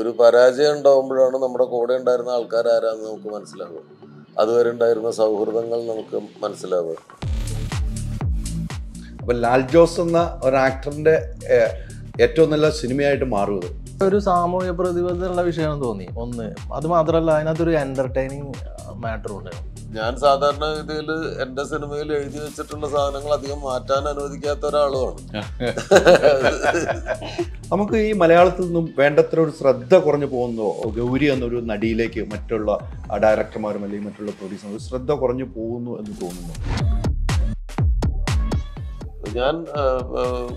ഒരു പരാജയം ഉണ്ടാകുമ്പോഴാണ് നമ്മുടെ കൂടെ ഉണ്ടായിരുന്ന ആൾക്കാർ ആരാന്ന് നമുക്ക് മനസ്സിലാകും അതുവരെ ഉണ്ടായിരുന്ന സൗഹൃദങ്ങൾ നമുക്ക് മനസ്സിലാവുക അപ്പൊ ലാൽ ജോസ് എന്ന ഒരു ആക്ടറിന്റെ ഏറ്റവും നല്ല സിനിമയായിട്ട് മാറുക ഒരു സാമൂഹ്യ പ്രതിബദ്ധതയുള്ള വിഷയമാണെന്ന് തോന്നി ഒന്ന് അത് മാത്രമല്ല അതിനകത്തൊരു എന്റർടൈനിങ് മാറ്റർ ഉണ്ടായിരുന്നു ഞാൻ സാധാരണ ഗതിയിൽ എന്റെ സിനിമയിൽ എഴുതി വെച്ചിട്ടുള്ള സാധനങ്ങൾ അധികം മാറ്റാൻ അനുവദിക്കാത്ത ഒരാളുമാണ് നമുക്ക് ഈ മലയാളത്തിൽ നിന്നും വേണ്ടത്ര ഒരു ശ്രദ്ധ കുറഞ്ഞു പോകുന്നോ ഗൗരി എന്നൊരു നടിയിലേക്ക് മറ്റുള്ള ഡയറക്ടർമാരും അല്ലെങ്കിൽ മറ്റുള്ള പ്രൊഡ്യൂസർമാരും ശ്രദ്ധ കുറഞ്ഞു പോകുന്നു എന്ന് തോന്നുന്നു ഞാൻ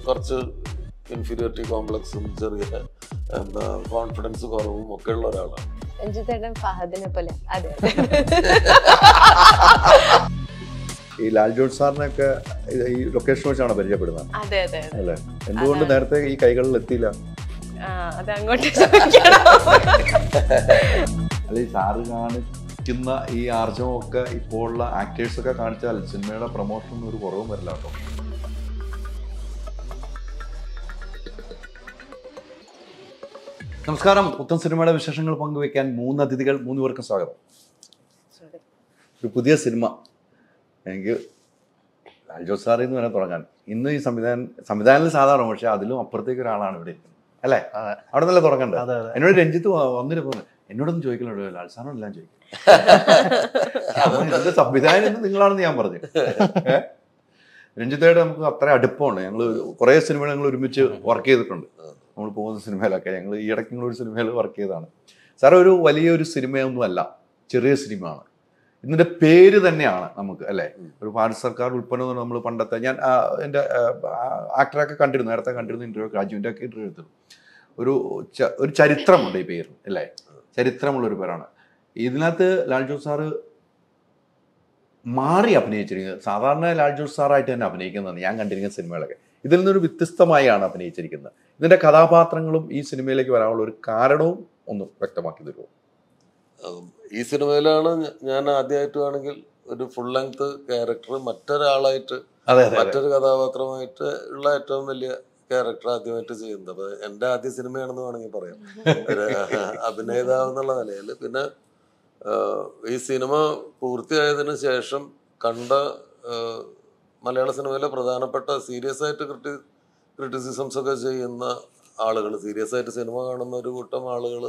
കുറച്ച് ഇൻഫീരിയോറിറ്റി കോംപ്ലക്സും ചെറിയ എന്താ കോൺഫിഡൻസ് കുറവും ഒക്കെ ഉള്ള ഒരാളാണ് രഞ്ജിത്തേട്ടൻ ഫഹദിനെ പോലെ അതെ ഈ ലാൽ ജോൺ സാറിനൊക്കെ ഈ ലൊക്കേഷൻ വെച്ചാണ് പരിചയപ്പെടുന്നത് അതെ അതെ അല്ലേ എന്തുകൊണ്ട് നേരത്തെ ഈ കൈകളിൽ എത്തിയില്ല അത് അങ്ങോട്ട് അല്ല ഈ സാറ് കാണിക്കുന്ന ഈ ഒക്കെ ഇപ്പോൾ ആക്ടേഴ്സ് ഒക്കെ കാണിച്ചാൽ സിനിമയുടെ പ്രൊമോഷൻ ഒരു കുറവും വരില്ല കേട്ടോ നമസ്കാരം പുത്തൻ സിനിമയുടെ വിശേഷങ്ങൾ പങ്കുവയ്ക്കാൻ മൂന്ന് അതിഥികൾ മൂന്ന് പേർക്കും സ്വാഗതം ഒരു പുതിയ സിനിമ എനിക്ക് ലാൽ ജോസ് സാറിൽ നിന്ന് വേണം തുടങ്ങാൻ ഇന്ന് ഈ സംവിധാനം സംവിധാനത്തിൽ സാധാരണ പക്ഷെ അതിലും അപ്പുറത്തേക്ക് ഒരാളാണ് ഇവിടെ അല്ലേ അവിടെ നല്ല തുടങ്ങണ്ട എന്നോട് രഞ്ജിത്ത് വന്നിരുന്നു എന്നോടൊന്നും ചോദിക്കലുണ്ടോ ലാൽ സാറിനോട് എല്ലാം ചോദിക്കും സംവിധാനം നിങ്ങളാണെന്ന് ഞാൻ പറഞ്ഞു രഞ്ജിത്തായിട്ട് നമുക്ക് അത്ര അടുപ്പമാണ് ഞങ്ങൾ കുറേ സിനിമകൾ ഞങ്ങൾ ഒരുമിച്ച് വർക്ക് ചെയ്തിട്ടുണ്ട് നമ്മൾ പോകുന്ന സിനിമയിലൊക്കെ ഞങ്ങൾ ഈ ഇടയ്ക്ക് ഒരു സിനിമയിൽ വർക്ക് ചെയ്തതാണ് സാറേ ഒരു വലിയൊരു സിനിമയൊന്നും അല്ല ചെറിയ സിനിമയാണ് ഇതിൻ്റെ പേര് തന്നെയാണ് നമുക്ക് അല്ലേ ഒരു ഭാരത സർക്കാർ ഉൽപ്പന്നം എന്ന് നമ്മൾ പണ്ടത്തെ ഞാൻ എൻ്റെ ആക്ടറൊക്കെ കണ്ടിരുന്നു നേരത്തെ കണ്ടിരുന്ന ഇൻ്റർവ്യൂ രാജുവിൻ്റെ ഒക്കെ ഇൻ്റർവ്യൂ എടുത്തു ഒരു ഒരു ചരിത്രമുണ്ട് ഈ പേര് അല്ലേ ചരിത്രമുള്ളൊരു പേരാണ് ഇതിനകത്ത് ലാൽജോ സാറ് മാറി അഭിനയിച്ചിരിക്കുന്നത് സാധാരണ ലാൽജോ സാറായിട്ട് തന്നെ അഭിനയിക്കുന്നതാണ് ഞാൻ കണ്ടിരിക്കുന്ന സിനിമകളൊക്കെ ഇതിൽ നിന്നൊരു വ്യത്യസ്തമായാണ് അഭിനയിച്ചിരിക്കുന്നത് ഇതിന്റെ കഥാപാത്രങ്ങളും ഈ സിനിമയിലേക്ക് വരാനുള്ള ഒരു കാരണവും ഒന്ന് വ്യക്തമാക്കി തരുമോ ഈ സിനിമയിലാണ് ഞാൻ ആദ്യമായിട്ടുമാണെങ്കിൽ ഒരു ഫുൾ ലെങ്ത് ക്യാരക്ടർ മറ്റൊരാളായിട്ട് മറ്റൊരു കഥാപാത്രമായിട്ട് ഉള്ള ഏറ്റവും വലിയ ക്യാരക്ടർ ആദ്യമായിട്ട് ചെയ്യുന്നത് അപ്പൊ എന്റെ ആദ്യ സിനിമയാണെന്ന് വേണമെങ്കിൽ പറയാം അഭിനേതാവ് എന്നുള്ള നിലയിൽ പിന്നെ ഈ സിനിമ പൂർത്തിയായതിനു ശേഷം കണ്ട മലയാള സിനിമയിലെ പ്രധാനപ്പെട്ട സീരിയസ് ആയിട്ട് ക്രിറ്റി ക്രിറ്റിസിസംസ് ഒക്കെ ചെയ്യുന്ന ആളുകൾ സീരിയസ് ആയിട്ട് സിനിമ കാണുന്ന ഒരു കൂട്ടം ആളുകൾ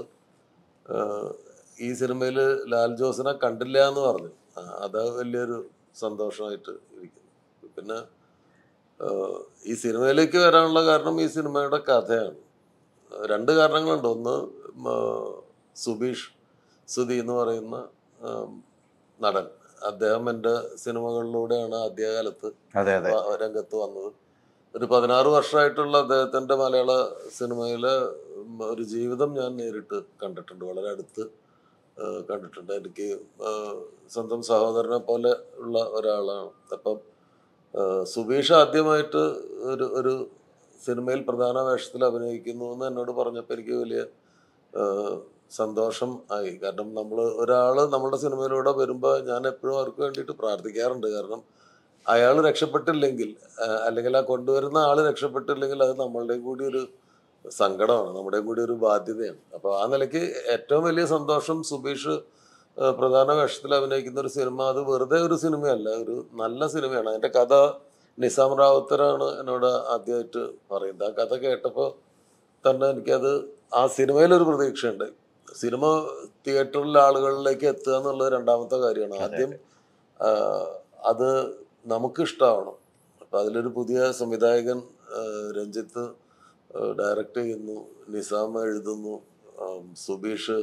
ഈ സിനിമയിൽ ലാൽ ജോസിനെ കണ്ടില്ല എന്ന് പറഞ്ഞു അത് വലിയൊരു സന്തോഷമായിട്ട് ഇരിക്കുന്നു പിന്നെ ഈ സിനിമയിലേക്ക് വരാനുള്ള കാരണം ഈ സിനിമയുടെ കഥയാണ് രണ്ട് കാരണങ്ങളുണ്ട് ഒന്ന് സുബീഷ് സുധി എന്ന് പറയുന്ന നടൻ അദ്ദേഹം സിനിമകളിലൂടെയാണ് ആദ്യകാലത്ത് രംഗത്ത് വന്നത് ഒരു പതിനാറ് വർഷമായിട്ടുള്ള അദ്ദേഹത്തിന്റെ മലയാള സിനിമയിലെ ഒരു ജീവിതം ഞാൻ നേരിട്ട് കണ്ടിട്ടുണ്ട് വളരെ അടുത്ത് കണ്ടിട്ടുണ്ട് എനിക്ക് സ്വന്തം സഹോദരനെ പോലെ ഉള്ള ഒരാളാണ് അപ്പം സുബീഷ് ആദ്യമായിട്ട് ഒരു ഒരു സിനിമയിൽ പ്രധാന വേഷത്തിൽ അഭിനയിക്കുന്നു എന്ന് എന്നോട് പറഞ്ഞപ്പോൾ എനിക്ക് വലിയ സന്തോഷം ആയി കാരണം നമ്മൾ ഒരാൾ നമ്മുടെ സിനിമയിലൂടെ വരുമ്പോൾ ഞാൻ എപ്പോഴും അവർക്ക് വേണ്ടിയിട്ട് പ്രാർത്ഥിക്കാറുണ്ട് കാരണം അയാൾ രക്ഷപ്പെട്ടില്ലെങ്കിൽ അല്ലെങ്കിൽ ആ കൊണ്ടുവരുന്ന ആൾ രക്ഷപ്പെട്ടില്ലെങ്കിൽ അത് നമ്മളുടെയും കൂടി ഒരു സങ്കടമാണ് നമ്മുടെ കൂടി ഒരു ബാധ്യതയാണ് അപ്പോൾ ആ നിലയ്ക്ക് ഏറ്റവും വലിയ സന്തോഷം സുബീഷ് പ്രധാന വേഷത്തിൽ അഭിനയിക്കുന്ന ഒരു സിനിമ അത് വെറുതെ ഒരു സിനിമയല്ല ഒരു നല്ല സിനിമയാണ് അതിൻ്റെ കഥ നിസാം റാവുത്തറാണ് എന്നോട് ആദ്യമായിട്ട് പറയുന്നത് ആ കഥ കേട്ടപ്പോൾ തന്നെ എനിക്കത് ആ സിനിമയിലൊരു പ്രതീക്ഷയുണ്ട് സിനിമ തിയേറ്ററിൽ ആളുകളിലേക്ക് എത്തുക എന്നുള്ളത് രണ്ടാമത്തെ കാര്യമാണ് ആദ്യം അത് നമുക്ക് ഇഷ്ടമാവണം അപ്പം അതിലൊരു പുതിയ സംവിധായകൻ രഞ്ജിത്ത് ഡയറക്റ്റ് ചെയ്യുന്നു നിസാമ എഴുതുന്നു സുബീഷ്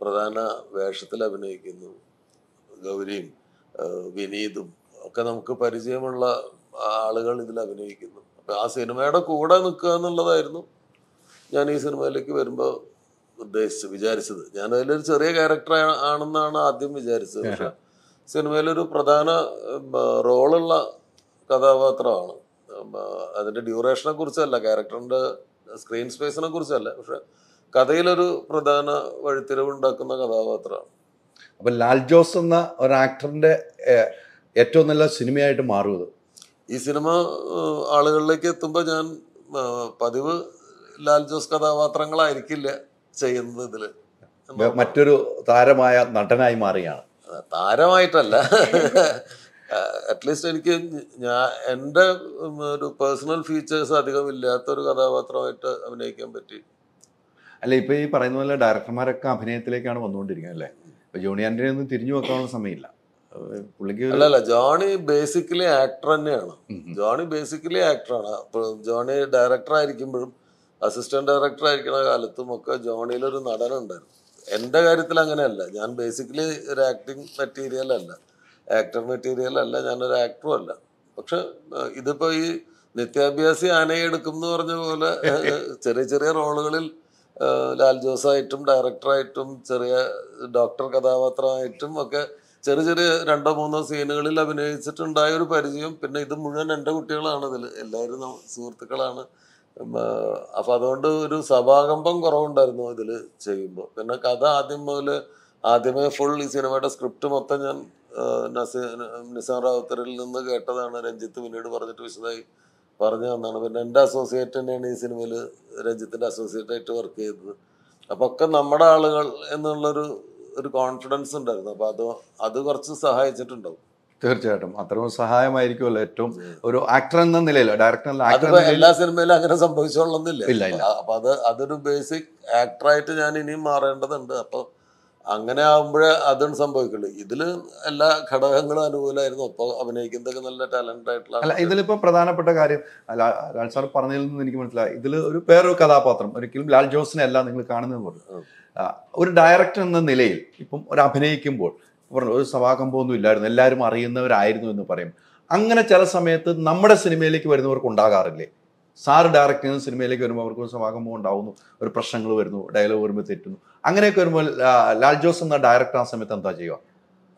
പ്രധാന വേഷത്തിൽ അഭിനയിക്കുന്നു ഗൗരിയും വിനീതും ഒക്കെ നമുക്ക് പരിചയമുള്ള ആളുകൾ ഇതിൽ അഭിനയിക്കുന്നു അപ്പം ആ സിനിമയുടെ കൂടെ നിൽക്കുക എന്നുള്ളതായിരുന്നു ഞാൻ ഈ സിനിമയിലേക്ക് വരുമ്പോൾ ഉദ്ദേശിച്ചത് വിചാരിച്ചത് ഞാൻ അതിലൊരു ചെറിയ ക്യാരക്ടർ ആണെന്നാണ് ആദ്യം വിചാരിച്ചത് പക്ഷെ സിനിമയിലൊരു പ്രധാന റോളുള്ള കഥാപാത്രമാണ് അതിന്റെ ഡ്യൂറേഷനെ കുറിച്ചല്ല ക്യാരക്ടറിന്റെ സ്ക്രീൻ സ്പേസിനെ കുറിച്ചല്ല പക്ഷെ കഥയിലൊരു പ്രധാന വഴിത്തിരിവുണ്ടാക്കുന്ന കഥാപാത്രമാണ് അപ്പൊ ലാൽ ജോസ് എന്ന ഒരു ആക്ടറിന്റെ ഏറ്റവും നല്ല സിനിമയായിട്ട് മാറുന്നത് ഈ സിനിമ ആളുകളിലേക്ക് എത്തുമ്പോൾ ഞാൻ പതിവ് ലാൽ ജോസ് കഥാപാത്രങ്ങളായിരിക്കില്ല ചെയ്യുന്നതിൽ മറ്റൊരു താരമായ നടനായി മാറിയാണ് താരമായിട്ടല്ല അറ്റ്ലീസ്റ്റ് എനിക്ക് ഞാൻ എൻ്റെ ഒരു പേഴ്സണൽ ഫീച്ചേഴ്സ് അധികം ഇല്ലാത്തൊരു കഥാപാത്രമായിട്ട് അഭിനയിക്കാൻ പറ്റി അല്ല ഇപ്പൊ ഈ പറയുന്ന പോലെ ഡയറക്ടർമാരൊക്കെ അഭിനയത്തിലേക്കാണ് വന്നുകൊണ്ടിരിക്കുന്നത് അല്ലേ ഇപ്പൊ ജോണി ആന്റണി ഒന്നും തിരിഞ്ഞു വെക്കാനുള്ള സമയമില്ല അല്ല അല്ല ജോണി ബേസിക്കലി ആക്ടർ തന്നെയാണ് ജോണി ബേസിക്കലി ആക്ടറാണ് അപ്പോൾ ജോണി ഡയറക്ടർ ആയിരിക്കുമ്പോഴും അസിസ്റ്റന്റ് ഡയറക്ടർ ആയിരിക്കുന്ന കാലത്തും ഒക്കെ ജോണിയിൽ ഒരു നടനുണ്ടായിരുന്നു എൻ്റെ കാര്യത്തിൽ അങ്ങനെയല്ല ഞാൻ ബേസിക്കലി ഒരു ആക്ടിങ് മെറ്റീരിയൽ അല്ല ആക്ടർ മെറ്റീരിയൽ അല്ല ഞാനൊരു ആക്ടറും അല്ല പക്ഷെ ഇതിപ്പോൾ ഈ നിത്യാഭ്യാസി ആനയെടുക്കും എന്ന് പറഞ്ഞ പോലെ ചെറിയ ചെറിയ റോളുകളിൽ ലാൽ ജോസായിട്ടും ഡയറക്ടറായിട്ടും ചെറിയ ഡോക്ടർ കഥാപാത്രമായിട്ടും ഒക്കെ ചെറിയ ചെറിയ രണ്ടോ മൂന്നോ സീനുകളിൽ അഭിനയിച്ചിട്ടുണ്ടായ ഒരു പരിചയം പിന്നെ ഇത് മുഴുവൻ എൻ്റെ കുട്ടികളാണ് ഇതിൽ എല്ലാവരും സുഹൃത്തുക്കളാണ് അപ്പൊ അതുകൊണ്ട് ഒരു സഭാകമ്പം കുറവുണ്ടായിരുന്നു ഇതിൽ ചെയ്യുമ്പോൾ പിന്നെ കഥ ആദ്യം മുതൽ ആദ്യമേ ഫുൾ ഈ സിനിമയുടെ സ്ക്രിപ്റ്റ് മൊത്തം ഞാൻ നിസാം റാവുത്തറിൽ നിന്ന് കേട്ടതാണ് രഞ്ജിത്ത് പിന്നീട് പറഞ്ഞിട്ട് വിശദമായി പറഞ്ഞു തന്നാണ് പിന്നെ എൻ്റെ അസോസിയേറ്റ് തന്നെയാണ് ഈ സിനിമയിൽ രഞ്ജിത്തിൻ്റെ അസോസിയേറ്റ് ആയിട്ട് വർക്ക് ചെയ്തത് അപ്പോൾ ഒക്കെ നമ്മുടെ ആളുകൾ എന്നുള്ളൊരു ഒരു കോൺഫിഡൻസ് ഉണ്ടായിരുന്നു അപ്പോൾ അത് അത് കുറച്ച് സഹായിച്ചിട്ടുണ്ടാവും തീർച്ചയായിട്ടും അത്രയും സഹായമായിരിക്കുമല്ലോ ഏറ്റവും ഒരു ആക്ടർ എന്ന നിലയിൽ ഡയറക്ടർ എല്ലാ സിനിമയിലും അങ്ങനെ സംഭവിച്ചോളന്നില്ല ഇല്ല ഇല്ല അപ്പൊ അത് അതൊരു ബേസിക് ആക്ടറായിട്ട് ഞാൻ ഇനിയും മാറേണ്ടതുണ്ട് അപ്പൊ അങ്ങനെ ആകുമ്പോഴേ അതും സംഭവിക്കുള്ളൂ ഇതിൽ എല്ലാ ഘടകങ്ങളും അനുകൂലമായിരുന്നു ഒപ്പം അഭിനയിക്കുന്നതൊക്കെ നല്ല ടാലന്റ് ആയിട്ടുള്ള അല്ല ഇതിലിപ്പോ പ്രധാനപ്പെട്ട കാര്യം ലാൽ സാർ പറഞ്ഞതിൽ നിന്ന് എനിക്ക് മനസ്സിലായി ഇതിൽ ഒരു വേറൊരു കഥാപാത്രം ഒരിക്കലും ലാൽ ജോസിനെ അല്ല നിങ്ങൾ കാണുന്നത് ഒരു ഡയറക്ടർ എന്ന നിലയിൽ ഇപ്പം ഒരു അഭിനയിക്കുമ്പോൾ പറഞ്ഞു ഒരു സഭാകമ്പമൊന്നും ഇല്ലായിരുന്നു എല്ലാവരും അറിയുന്നവരായിരുന്നു എന്ന് പറയും അങ്ങനെ ചില സമയത്ത് നമ്മുടെ സിനിമയിലേക്ക് വരുന്നവർക്ക് ഉണ്ടാകാറില്ലേ സാർ ഡയറക്റ്റ് ചെയ്യുന്ന സിനിമയിലേക്ക് വരുമ്പോൾ അവർക്ക് സമാഗമം ഉണ്ടാവുന്നു ഒരു പ്രശ്നങ്ങൾ വരുന്നു ഡയലോഗ് വരുമ്പോൾ തെറ്റുന്നു അങ്ങനെയൊക്കെ വരുമ്പോൾ ലാൽ ജോസ് എന്ന ഡയറക്ടർ ആ സമയത്ത് എന്താ ചെയ്യുക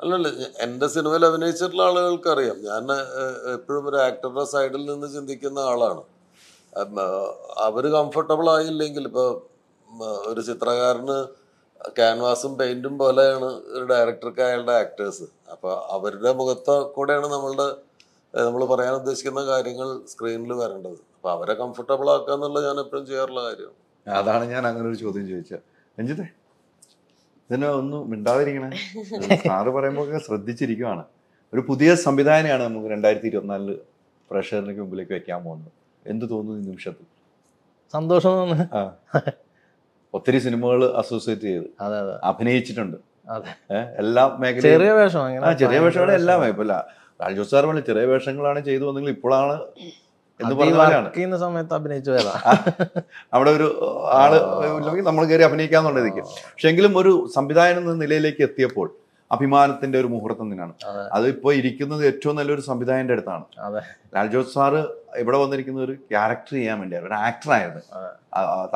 അല്ല എൻ്റെ സിനിമയിൽ അഭിനയിച്ചിട്ടുള്ള ആളുകൾക്ക് അറിയാം ഞാൻ എപ്പോഴും ഒരു ആക്ടറുടെ സൈഡിൽ നിന്ന് ചിന്തിക്കുന്ന ആളാണ് അവർ കംഫർട്ടബിൾ ആയില്ലെങ്കിൽ ഇപ്പോൾ ഒരു ചിത്രകാരന് ക്യാൻവാസും പെയിന്റും പോലെയാണ് ഒരു ഡയറക്ടർക്ക് അയാളുടെ ആക്ടേഴ്സ് അപ്പോൾ അവരുടെ മുഖത്ത് കൂടെയാണ് നമ്മളുടെ നമ്മൾ പറയാൻ ഉദ്ദേശിക്കുന്ന കാര്യങ്ങൾ സ്ക്രീനിൽ വരേണ്ടത് അപ്പോൾ അവരെ കംഫർട്ടബിൾ ആക്കുക എന്നുള്ളത് ഞാൻ എപ്പോഴും ചെയ്യാറുള്ള കാര്യമാണ് അതാണ് ഞാൻ അങ്ങനെ ഒരു ചോദ്യം ചോദിച്ചത് രഞ്ജിത്തെ ഇതിനെ ഒന്നും മിണ്ടാതിരിക്കണേ സാറ് പറയുമ്പോൾ ശ്രദ്ധിച്ചിരിക്കുവാണ് ഒരു പുതിയ സംവിധാനമാണ് നമുക്ക് രണ്ടായിരത്തി ഇരുപത്തിനാലില് പ്രേക്ഷകർക്ക് മുമ്പിലേക്ക് വെക്കാൻ പോകുന്നത് എന്ത് തോന്നുന്നു ഈ നിമിഷത്തിൽ സന്തോഷം തോന്നുന്നു ഒത്തിരി സിനിമകൾ അസോസിയേറ്റ് ചെയ്ത് അഭിനയിച്ചിട്ടുണ്ട് എല്ലാ മേഖല ചെറിയ വേഷം ചെറിയ വേഷമാണ് എല്ലാം ഇപ്പൊ രാജു സാർ പറഞ്ഞ ചെറിയ വേഷങ്ങളാണ് ചെയ്തു വന്നെങ്കിൽ ഇപ്പോഴാണ് എന്ന് പറഞ്ഞ സമയത്ത് അഭിനയിച്ചു അവിടെ ഒരു ആള് നമ്മൾ കയറി അഭിനയിക്കാന്നുള്ളതിരിക്കും പക്ഷെ എങ്കിലും ഒരു സംവിധായകൻ എന്ന നിലയിലേക്ക് എത്തിയപ്പോൾ അഭിമാനത്തിന്റെ ഒരു മുഹൂർത്തം തന്നെയാണ് അത് ഇപ്പൊ ഇരിക്കുന്നത് ഏറ്റവും നല്ലൊരു സംവിധായകന്റെ അടുത്താണ് ലാൽജോത് സാറ് ഇവിടെ വന്നിരിക്കുന്ന ഒരു ക്യാരക്ടർ ചെയ്യാൻ വേണ്ടിയായിരുന്നു ഒരു ആക്ടർ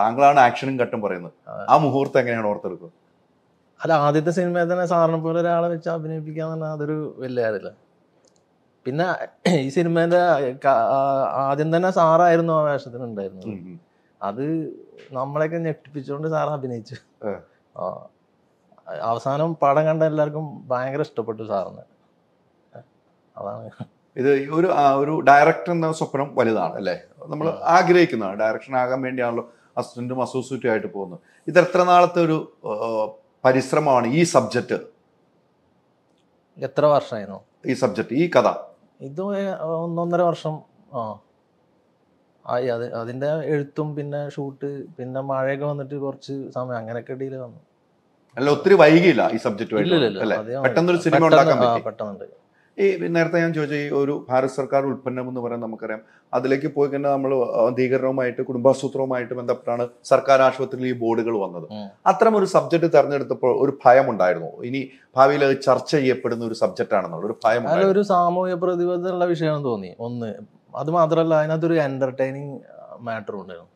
താങ്കളാണ് ആക്ഷനും കട്ടും പറയുന്നത് ആ മുഹൂർത്തം എങ്ങനെയാണ് ഓർത്തെടുക്കുന്നത് അല്ല ആദ്യത്തെ സിനിമയിൽ തന്നെ സാറിനെ പോലെ ഒരാളെ വെച്ച് അഭിനയിപ്പിക്കാൻ അതൊരു വലിയ കാര്യമില്ല പിന്നെ ഈ സിനിമേന്റെ ആദ്യം തന്നെ സാറായിരുന്നു ആ വേഷത്തിന് ഉണ്ടായിരുന്നത് അത് നമ്മളെയൊക്കെ ഞെട്ടിപ്പിച്ചുകൊണ്ട് സാർ അഭിനയിച്ചു ആ അവസാനം പാടം കണ്ട എല്ലാവർക്കും ഭയങ്കര ഇഷ്ടപ്പെട്ടു സാറിന് അതാണ് ഇത് ഒരു ഒരു ഡയറക്ടർ എന്ന സ്വപ്നം വലുതാണ് അല്ലേ നമ്മൾ ആഗ്രഹിക്കുന്നതാണ് ഡയറക്ഷൻ ആകാൻ വേണ്ടിയാണല്ലോ അസിസ്റ്റന്റും അസോസിയേറ്റും ആയിട്ട് പോകുന്നത് ഇത് എത്ര നാളത്തെ ഒരു പരിശ്രമമാണ് ഈ സബ്ജക്റ്റ് എത്ര വർഷമായിരുന്നു ഈ സബ്ജക്റ്റ് ഈ കഥ ഇത് ഒന്നൊന്നര വർഷം ആ ആയി അത് അതിൻ്റെ എഴുത്തും പിന്നെ ഷൂട്ട് പിന്നെ മഴയൊക്കെ വന്നിട്ട് കുറച്ച് സമയം അങ്ങനെയൊക്കെ ഇടയിൽ വന്നു അല്ല ഒത്തിരി വൈകിയില്ല ഈ സബ്ജക്റ്റുമായിട്ട് അല്ലെ പെട്ടെന്നൊരു സിനിമ ഉണ്ടാക്കാൻ പറ്റി ഈ നേരത്തെ ഞാൻ ചോദിച്ച ഈ ഒരു ഭാരത് സർക്കാർ ഉൽപ്പന്നം എന്ന് പറയാൻ നമുക്കറിയാം അതിലേക്ക് പോയി കഴിഞ്ഞാൽ നമ്മൾ ധീകരണവുമായിട്ട് കുടുംബാസൂത്രവുമായിട്ട് ബന്ധപ്പെട്ടാണ് സർക്കാർ ആശുപത്രിയിൽ ഈ ബോർഡുകൾ വന്നത് അത്തരം ഒരു സബ്ജക്ട് തെരഞ്ഞെടുത്തപ്പോൾ ഒരു ഭയം ഉണ്ടായിരുന്നു ഇനി ഭാവിയിൽ അത് ചർച്ച ചെയ്യപ്പെടുന്ന ഒരു സബ്ജക്റ്റ് ആണെന്നുള്ള ഒരു ഭയം ഒരു സാമൂഹ്യ പ്രതിബദ്ധതയുള്ള വിഷയം തോന്നി ഒന്ന് അത് മാത്രമല്ല അതിനകത്തൊരു എന്റർടൈനിങ് മാറ്റർ ഉണ്ടായിരുന്നു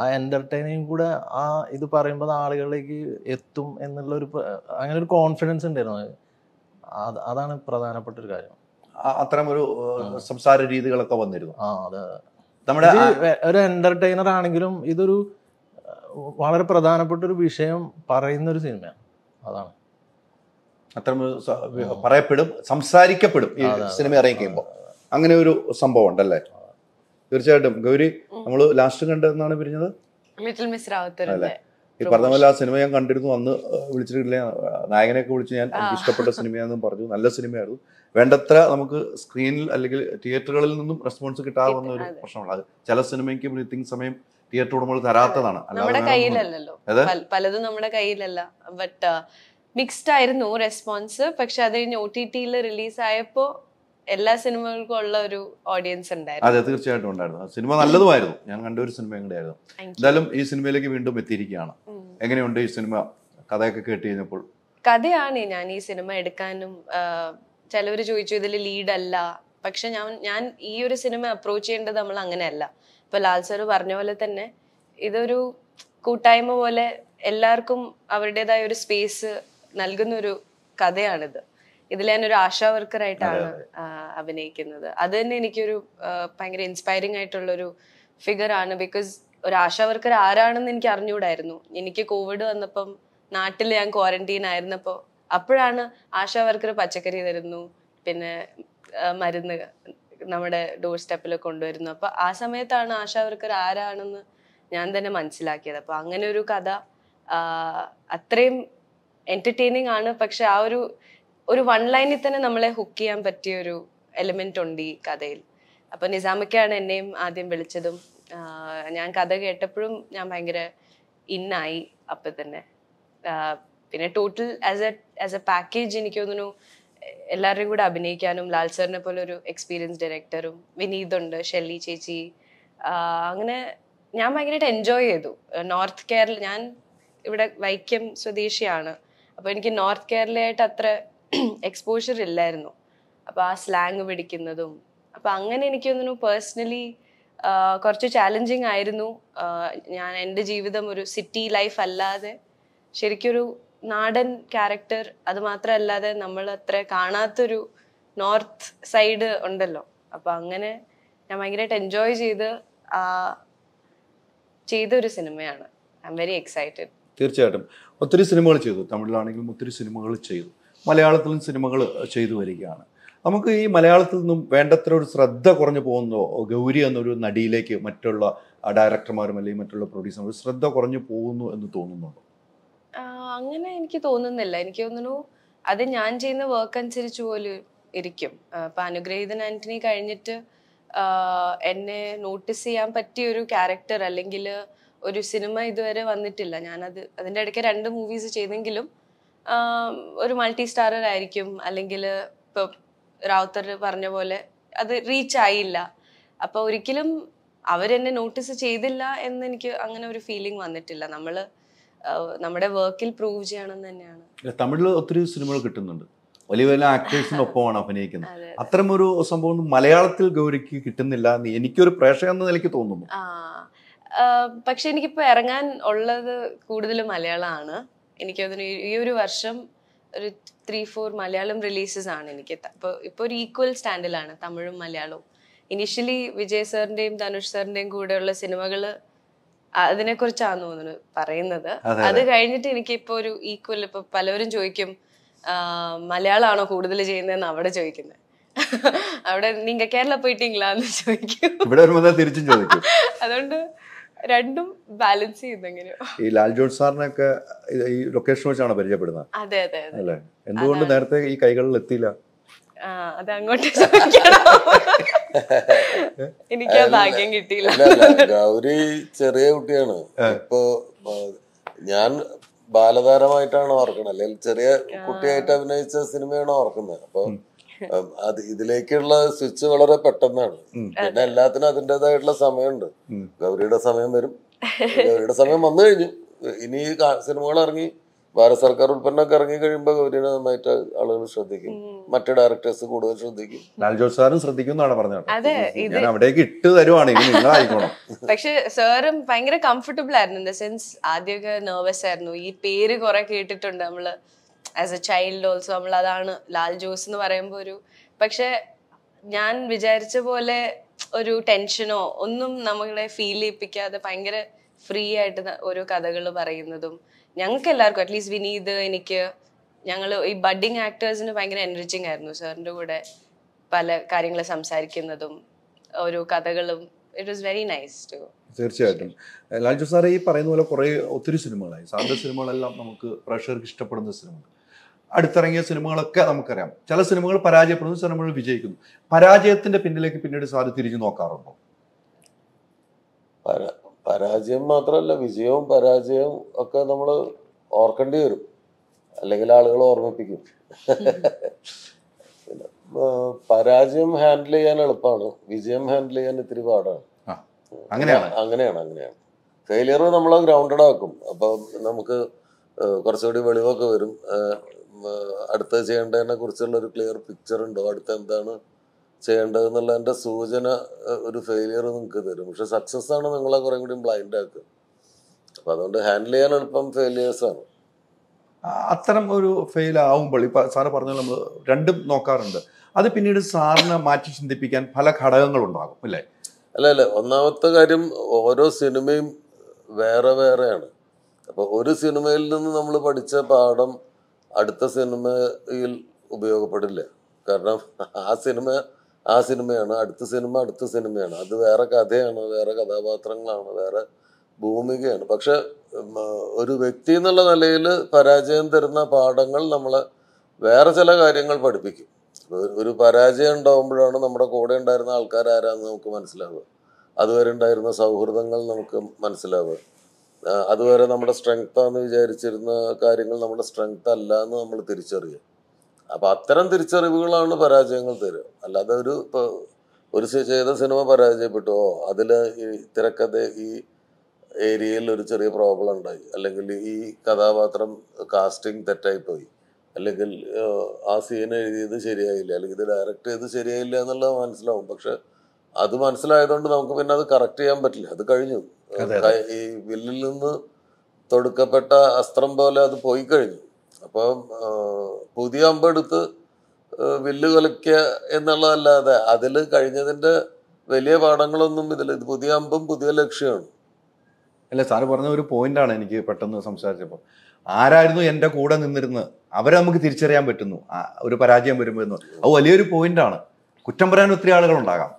ആ എൻ്റർടൈനിങ് കൂടെ ആ ഇത് പറയുമ്പോൾ ആളുകളിലേക്ക് എത്തും എന്നുള്ള ഒരു അങ്ങനെ ഒരു കോൺഫിഡൻസ് ഉണ്ടായിരുന്നു അത് അതാണ് പ്രധാനപ്പെട്ട ഒരു കാര്യം അത്തരം ഒരു സംസാര രീതികളൊക്കെ വന്നിരുന്നു ആ അതെ നമ്മുടെ ഒരു എൻ്റർടൈനർ ആണെങ്കിലും ഇതൊരു വളരെ പ്രധാനപ്പെട്ട ഒരു വിഷയം പറയുന്ന ഒരു സിനിമയാണ് അതാണ് അത്തരം പറയപ്പെടും സംസാരിക്കപ്പെടും ഈ സിനിമ ഇറങ്ങിക്കുമ്പോൾ അങ്ങനെ ഒരു സംഭവം ഉണ്ടല്ലേ തീർച്ചയായിട്ടും ഗൗരി നമ്മൾ ലാസ്റ്റ് കണ്ടതെന്നാണ് പിരിഞ്ഞത് ലിറ്റിൽ മിസ് റാവത്തൂരിന്റെ ഈ പറഞ്ഞ പോലെ ആ സിനിമ ഞാൻ കണ്ടിരുന്നു അന്ന് വിളിച്ചിട്ടില്ല നായകനെയൊക്കെ വിളിച്ച് ഞാൻ ഇഷ്ടപ്പെട്ട സിനിമയാണെന്ന് പറഞ്ഞു നല്ല സിനിമയായിരുന്നു വേണ്ടത്ര നമുക്ക് സ്ക്രീനിൽ അല്ലെങ്കിൽ തിയേറ്ററുകളിൽ നിന്നും റെസ്പോൺസ് കിട്ടാതെ ഒരു പ്രശ്നമാണ് ചില സിനിമയ്ക്ക് ബ്രീത്തിങ് സമയം തിയേറ്റർ ഉടമകൾ തരാത്തതാണ് നമ്മുടെ പലതും നമ്മുടെ കയ്യിലല്ല ബട്ട് മിക്സ്ഡ് ആയിരുന്നു റെസ്പോൺസ് പക്ഷെ അത് കഴിഞ്ഞ് ഒ ടി ടിയിൽ ആയപ്പോ എല്ലാ സിനിമകൾക്കും ഉള്ള ഒരു ഓഡിയൻസ് ഉണ്ടായിരുന്നു അതെ തീർച്ചയായിട്ടും ഉണ്ടായിരുന്നു സിനിമ നല്ലതുമായിരുന്നു ഞാൻ കണ്ട ഒരു സിനിമയും കൂടെ ആയിരുന്നു എന്തായാലും ഈ സിനിമയിലേക്ക് വീണ്ടും എത്തിയിരിക്കുകയാണ് എങ്ങനെയുണ്ട് ഈ സിനിമ കഥയൊക്കെ കേട്ട് കഴിഞ്ഞപ്പോൾ കഥയാണ് ഞാൻ ഈ സിനിമ എടുക്കാനും ചിലവർ ചോദിച്ചു ഇതിൽ ലീഡല്ല പക്ഷെ ഞാൻ ഞാൻ ഈ ഒരു സിനിമ അപ്രോച്ച് ചെയ്യേണ്ടത് നമ്മൾ അങ്ങനെയല്ല ഇപ്പൊ ലാൽ സാറ് പറഞ്ഞ പോലെ തന്നെ ഇതൊരു കൂട്ടായ്മ പോലെ എല്ലാവർക്കും അവരുടേതായ ഒരു സ്പേസ് നൽകുന്ന ഒരു കഥയാണിത് ഇതിൽ ഒരു ആശാ വർക്കറായിട്ടാണ് അഭിനയിക്കുന്നത് അത് തന്നെ എനിക്കൊരു ഭയങ്കര ഇൻസ്പയറിംഗ് ഒരു ഫിഗർ ആണ് ബിക്കോസ് ഒരു ആശാ വർക്കർ ആരാണെന്ന് എനിക്ക് അറിഞ്ഞുകൂടായിരുന്നു എനിക്ക് കോവിഡ് വന്നപ്പം നാട്ടിൽ ഞാൻ ക്വാറന്റീൻ ആയിരുന്നപ്പോൾ അപ്പോഴാണ് ആശാ വർക്കർ പച്ചക്കറി തരുന്നു പിന്നെ മരുന്ന് നമ്മുടെ ഡോർ സ്റ്റെപ്പിൽ കൊണ്ടുവരുന്നു അപ്പൊ ആ സമയത്താണ് ആശാ വർക്കർ ആരാണെന്ന് ഞാൻ തന്നെ മനസ്സിലാക്കിയത് അപ്പൊ അങ്ങനെ ഒരു കഥ അത്രയും എന്റർടൈനിങ് ആണ് പക്ഷെ ആ ഒരു ഒരു വൺ ലൈനിൽ തന്നെ നമ്മളെ ഹുക്ക് ചെയ്യാൻ പറ്റിയ ഒരു എലിമെന്റ് ഉണ്ട് ഈ കഥയിൽ അപ്പൊ നിസാമക്കാണ് എന്നെയും ആദ്യം വിളിച്ചതും ഞാൻ കഥ കേട്ടപ്പോഴും ഞാൻ ഭയങ്കര ഇന്നായി അപ്പൊ തന്നെ പിന്നെ total as a as a package എനിക്ക് തോന്നുന്നു എല്ലാവരുടെയും കൂടെ അഭിനയിക്കാനും ലാൽ സാറിനെ പോലെ ഒരു എക്സ്പീരിയൻസ് ഡയറക്ടറും വിനീത് ഉണ്ട് ഷെല്ലി ചേച്ചി അങ്ങനെ ഞാൻ ഭയങ്കരമായിട്ട് എൻജോയ് ചെയ്തു നോർത്ത് കേരള ഞാൻ ഇവിടെ വൈക്കം സ്വദേശിയാണ് അപ്പോൾ എനിക്ക് നോർത്ത് കേരളയായിട്ട് അത്ര എക്സ്പോഷർ ഇല്ലായിരുന്നു അപ്പോൾ ആ സ്ലാങ് പിടിക്കുന്നതും അപ്പോൾ അങ്ങനെ എനിക്ക് തോന്നുന്നു പേഴ്സണലി കുറച്ച് ചാലഞ്ചിങ് ആയിരുന്നു ഞാൻ എൻ്റെ ജീവിതം ഒരു സിറ്റി ലൈഫ് അല്ലാതെ ശരിക്കൊരു നാടൻ ക്യാരക്ടർ അത് മാത്രമല്ലാതെ നമ്മൾ അത്ര കാണാത്തൊരു നോർത്ത് സൈഡ് ഉണ്ടല്ലോ അപ്പം അങ്ങനെ ഞാൻ ഭയങ്കരമായിട്ട് എൻജോയ് ചെയ്ത് ചെയ്ത ഒരു സിനിമയാണ് ഐ എം വെരി എക്സൈറ്റഡ് തീർച്ചയായിട്ടും ഒത്തിരി സിനിമകൾ ചെയ്തു തമിഴിലാണെങ്കിലും ഒത്തിരി സിനിമകൾ ചെയ്തു മലയാളത്തിലും സിനിമകൾ ചെയ്തു വരികയാണ് നമുക്ക് ഈ മലയാളത്തിൽ നിന്നും വേണ്ടത്ര ഒരു ശ്രദ്ധ കുറഞ്ഞു പോകുന്നോ ഗൗരി എന്നൊരു നടിയിലേക്ക് മറ്റുള്ള ഡയറക്ടർമാരും അല്ലെങ്കിൽ മറ്റുള്ള പ്രൊഡ്യൂസർമാരും ശ്രദ്ധ കുറഞ്ഞു പോകുന്നു എന്ന് തോന്നുന്നുണ്ടോ അങ്ങനെ എനിക്ക് തോന്നുന്നില്ല എനിക്ക് തോന്നുന്നു അത് ഞാൻ ചെയ്യുന്ന വർക്ക് അനുസരിച്ച് പോലും ഇരിക്കും ഇപ്പം അനുഗ്രഹീതൻ ആന്റണി കഴിഞ്ഞിട്ട് എന്നെ നോട്ടീസ് ചെയ്യാൻ പറ്റിയ ഒരു ക്യാരക്ടർ അല്ലെങ്കിൽ ഒരു സിനിമ ഇതുവരെ വന്നിട്ടില്ല ഞാനത് അതിൻ്റെ ഇടയ്ക്ക് രണ്ട് മൂവീസ് ചെയ്തെങ്കിലും ഒരു മൾട്ടി സ്റ്റാറർ ആയിരിക്കും അല്ലെങ്കിൽ ഇപ്പൊ റാവുത്തർ പറഞ്ഞ പോലെ അത് റീച്ച് ആയില്ല അപ്പോൾ ഒരിക്കലും അവരെന്നെ നോട്ടീസ് ചെയ്തില്ല എന്ന് എനിക്ക് അങ്ങനെ ഒരു ഫീലിംഗ് വന്നിട്ടില്ല നമ്മൾ നമ്മുടെ വർക്കിൽ പ്രൂവ് ചെയ്യണം തന്നെയാണ് തമിഴിൽ ഒത്തിരി സിനിമകൾ കിട്ടുന്നുണ്ട് വലിയ വലിയ ആക്ടേഴ്സിനൊപ്പമാണ് അഭിനയിക്കുന്നത് അത്തരം ഒരു സംഭവം മലയാളത്തിൽ ഗൗരിക്ക് കിട്ടുന്നില്ല എന്ന് എനിക്കൊരു പ്രേക്ഷകൻ എന്ന നിലയ്ക്ക് തോന്നുന്നു പക്ഷെ എനിക്കിപ്പോ ഇറങ്ങാൻ ഉള്ളത് കൂടുതൽ മലയാളമാണ് എനിക്ക് തോന്നുന്നു ഈ ഒരു വർഷം ഒരു ത്രീ ഫോർ മലയാളം റിലീസസ് ആണ് എനിക്ക് ഇപ്പോൾ ഇപ്പോൾ ഒരു ഈക്വൽ സ്റ്റാൻഡിലാണ് തമിഴും മലയാളവും ഇനിഷ്യലി വിജയ് സാറിന്റെയും ധനുഷ് സാറിന്റെയും കൂടെയുള്ള സിനിമകൾ അതിനെക്കുറിച്ചാണ് തോന്നുന്നു പറയുന്നത് അത് കഴിഞ്ഞിട്ട് എനിക്കിപ്പോൾ ഒരു ഈക്വൽ ഇപ്പോൾ പലവരും ചോദിക്കും മലയാളമാണോ കൂടുതൽ ചെയ്യുന്നതെന്ന് അവിടെ ചോദിക്കുന്നത് അവിടെ നിങ്ങൾ കേരള പോയിട്ടിങ്ങളാന്ന് ചോദിക്കും ഇവിടെ ചോദിക്കും അതുകൊണ്ട് രണ്ടും ബാലൻസ് ചെയ്യുന്നെങ്കിലും ഈ ലാൽ ജോൺ സാറിനെ ഒക്കെ ഈ ലൊക്കേഷൻ വെച്ചാണ് പരിചയപ്പെടുന്നത് അതെ അതെ അല്ലേ എന്തുകൊണ്ട് നേരത്തെ ഈ കൈകളിൽ എത്തിയില്ല അത് അങ്ങോട്ട് എനിക്ക് ആ ഭാഗ്യം കിട്ടിയില്ല ഗൗരി ചെറിയ കുട്ടിയാണ് ഇപ്പോ ഞാൻ ബാലതാരമായിട്ടാണ് ഓർക്കണത് അല്ലെങ്കിൽ ചെറിയ കുട്ടിയായിട്ട് അഭിനയിച്ച സിനിമയാണ് ഓർക്കുന്നത് അപ്പൊ അത് ഇതിലേക്കുള്ള സ്വിച്ച് വളരെ പെട്ടെന്നാണ് പിന്നെ എല്ലാത്തിനും അതിൻ്റെതായിട്ടുള്ള സമയമുണ്ട് ഗൗരിയുടെ സമയം വരും ഗൗരിയുടെ സമയം വന്നു കഴിഞ്ഞു ഇനി സിനിമകൾ ഇറങ്ങി ഭാരത സർക്കാർ ഉൽപ്പന്നമൊക്കെ ഇറങ്ങി കഴിയുമ്പോൾ ഗൗരിനെ നന്നായിട്ട് ആളുകൾ ശ്രദ്ധിക്കും മറ്റു ഡയറക്ടേഴ്സ് കൂടുതൽ ശ്രദ്ധിക്കും ലാൽജോസ് സാറും ശ്രദ്ധിക്കും എന്നാണ് പറഞ്ഞത് അവിടേക്ക് ഇട്ട് തരുവാണ് പക്ഷെ സാറും ഭയങ്കര കംഫർട്ടബിൾ ആയിരുന്നു ഇൻ ദ സെൻസ് ആദ്യമൊക്കെ നെർവസ് ആയിരുന്നു ഈ പേര് കുറെ കേട്ടിട്ടുണ്ട് നമ്മള് ആസ് എ ചൈൽഡ് ഓൾസോ നമ്മൾ അതാണ് ലാൽ ജ്യൂസ് എന്ന് പറയുമ്പോൾ ഒരു പക്ഷെ ഞാൻ വിചാരിച്ച പോലെ ഒരു ടെൻഷനോ ഒന്നും നമ്മളെ ഫീൽ ചെയ്യിപ്പിക്കാതെ ഭയങ്കര ഫ്രീ ആയിട്ട് ഓരോ കഥകൾ പറയുന്നതും ഞങ്ങൾക്ക് എല്ലാവർക്കും അറ്റ്ലീസ്റ്റ് വിനീത് എനിക്ക് ഞങ്ങൾ ഈ ബഡിങ് ആക്ടേഴ്സിന് ഭയങ്കര എൻറിച്ചിങ് ആയിരുന്നു സാറിൻ്റെ കൂടെ പല കാര്യങ്ങൾ സംസാരിക്കുന്നതും ഓരോ കഥകളും it was very nice to തീർച്ചയായിട്ടും ലാൽജു സാറേ ഈ പറയുന്ന പോലെ കുറേ ഒത്തിരി സിനിമകളായി സാറിൻ്റെ സിനിമകളെല്ലാം നമുക്ക് പ്രേക്ഷകർക്ക് ഇഷ്ടപ്പെടുന്ന സിനിമകൾ അടുത്തിറങ്ങിയ സിനിമകളൊക്കെ നമുക്കറിയാം ചില സിനിമകൾ പരാജയപ്പെടുന്നു ചില സിനിമകൾ വിജയിക്കുന്നു പരാജയത്തിന്റെ പിന്നിലേക്ക് പിന്നീട് സാധു തിരിച്ചു നോക്കാറുണ്ടോ പരാജയം മാത്രമല്ല വിജയവും പരാജയവും ഒക്കെ നമ്മൾ ഓർക്കേണ്ടി വരും അല്ലെങ്കിൽ ആളുകൾ ഓർമ്മിപ്പിക്കും പരാജയം ഹാൻഡിൽ ചെയ്യാൻ എളുപ്പമാണ് വിജയം ഹാൻഡിൽ ചെയ്യാൻ ഇത്തിരി പാടാണ് അങ്ങനെയാണ് അങ്ങനെയാണ് അങ്ങനെയാണ് ഫെയിലിയർ നമ്മളെ ഗ്രൗണ്ടഡ് ആക്കും അപ്പം നമുക്ക് കുറച്ചുകൂടി വെളിവൊക്കെ വരും അടുത്ത ചെയ്യേണ്ടതിനെ കുറിച്ചുള്ള ഒരു ക്ലിയർ പിക്ചർ ഉണ്ടോ അടുത്ത എന്താണ് എൻ്റെ സൂചന ഒരു ഫെയിലിയർ നിങ്ങൾക്ക് തരും പക്ഷെ സക്സസ് ആണ് നിങ്ങളെ കുറേ കൂടി ബ്ലൈൻഡ് ആക്കുക അപ്പം അതുകൊണ്ട് ഹാൻഡിൽ ചെയ്യാൻ എളുപ്പം ഫെയിലിയേഴ്സാണ് അത്തരം ഒരു ഫെയിൽ ആവുമ്പോൾ ഇപ്പൊ സാറ് പറഞ്ഞ നമ്മൾ രണ്ടും നോക്കാറുണ്ട് അത് പിന്നീട് സാറിനെ മാറ്റി ചിന്തിപ്പിക്കാൻ പല ഘടകങ്ങൾ ഉണ്ടാകും അല്ലേ അല്ല അല്ല ഒന്നാമത്തെ കാര്യം ഓരോ സിനിമയും വേറെ വേറെയാണ് അപ്പോൾ ഒരു സിനിമയിൽ നിന്ന് നമ്മൾ പഠിച്ച പാഠം അടുത്ത സിനിമയിൽ ഉപയോഗപ്പെടില്ല കാരണം ആ സിനിമ ആ സിനിമയാണ് അടുത്ത സിനിമ അടുത്ത സിനിമയാണ് അത് വേറെ കഥയാണ് വേറെ കഥാപാത്രങ്ങളാണ് വേറെ ഭൂമികയാണ് പക്ഷെ ഒരു വ്യക്തി എന്നുള്ള നിലയിൽ പരാജയം തരുന്ന പാഠങ്ങൾ നമ്മളെ വേറെ ചില കാര്യങ്ങൾ പഠിപ്പിക്കും ഒരു പരാജയം ഉണ്ടാകുമ്പോഴാണ് നമ്മുടെ കൂടെ ഉണ്ടായിരുന്ന ആൾക്കാർ ആരാന്ന് നമുക്ക് മനസ്സിലാവുക അതുവരെ ഉണ്ടായിരുന്ന സൗഹൃദങ്ങൾ നമുക്ക് മനസ്സിലാവുക അതുവരെ നമ്മുടെ സ്ട്രെങ്ത്താന്ന് വിചാരിച്ചിരുന്ന കാര്യങ്ങൾ നമ്മുടെ സ്ട്രെങ്ത് അല്ല എന്ന് നമ്മൾ തിരിച്ചറിയുക അപ്പം അത്തരം തിരിച്ചറിവുകളാണ് പരാജയങ്ങൾ തരിക അല്ലാതെ ഒരു ഇപ്പോൾ ഒരു ചെയ്ത സിനിമ പരാജയപ്പെട്ടോ അതിൽ ഈ തിരക്കഥ ഈ ഏരിയയിൽ ഒരു ചെറിയ പ്രോബ്ലം ഉണ്ടായി അല്ലെങ്കിൽ ഈ കഥാപാത്രം കാസ്റ്റിംഗ് തെറ്റായിപ്പോയി അല്ലെങ്കിൽ ആ സീൻ എഴുതിയത് ശരിയായില്ല അല്ലെങ്കിൽ ഇത് ഡയറക്റ്റ് ചെയ്ത് ശരിയായില്ല എന്നുള്ളത് മനസ്സിലാവും പക്ഷെ അത് മനസ്സിലായതുകൊണ്ട് നമുക്ക് പിന്നെ അത് കറക്റ്റ് ചെയ്യാൻ പറ്റില്ല അത് കഴിഞ്ഞു ഈ വില്ലിൽ നിന്ന് തൊടുക്കപ്പെട്ട അസ്ത്രം പോലെ അത് പോയി കഴിഞ്ഞു അപ്പം പുതിയ അമ്പെടുത്ത് വില്ല് കൊലയ്ക്കുക എന്നുള്ളതല്ലാതെ അതിൽ കഴിഞ്ഞതിന്റെ വലിയ പാഠങ്ങളൊന്നും ഇതിൽ ഇത് പുതിയ അമ്പും പുതിയ ലക്ഷ്യമാണ് അല്ല സാറ് പറഞ്ഞ ഒരു പോയിന്റ് ആണ് എനിക്ക് പെട്ടെന്ന് സംസാരിച്ചപ്പോൾ ആരായിരുന്നു എൻ്റെ കൂടെ നിന്നിരുന്നത് അവരെ നമുക്ക് തിരിച്ചറിയാൻ പറ്റുന്നു ഒരു പരാജയം വരുമ്പോൾ അത് വലിയൊരു പോയിന്റ് ആണ് കുറ്റം പറയാൻ ഒത്തിരി ആളുകൾ ഉണ്ടാകാം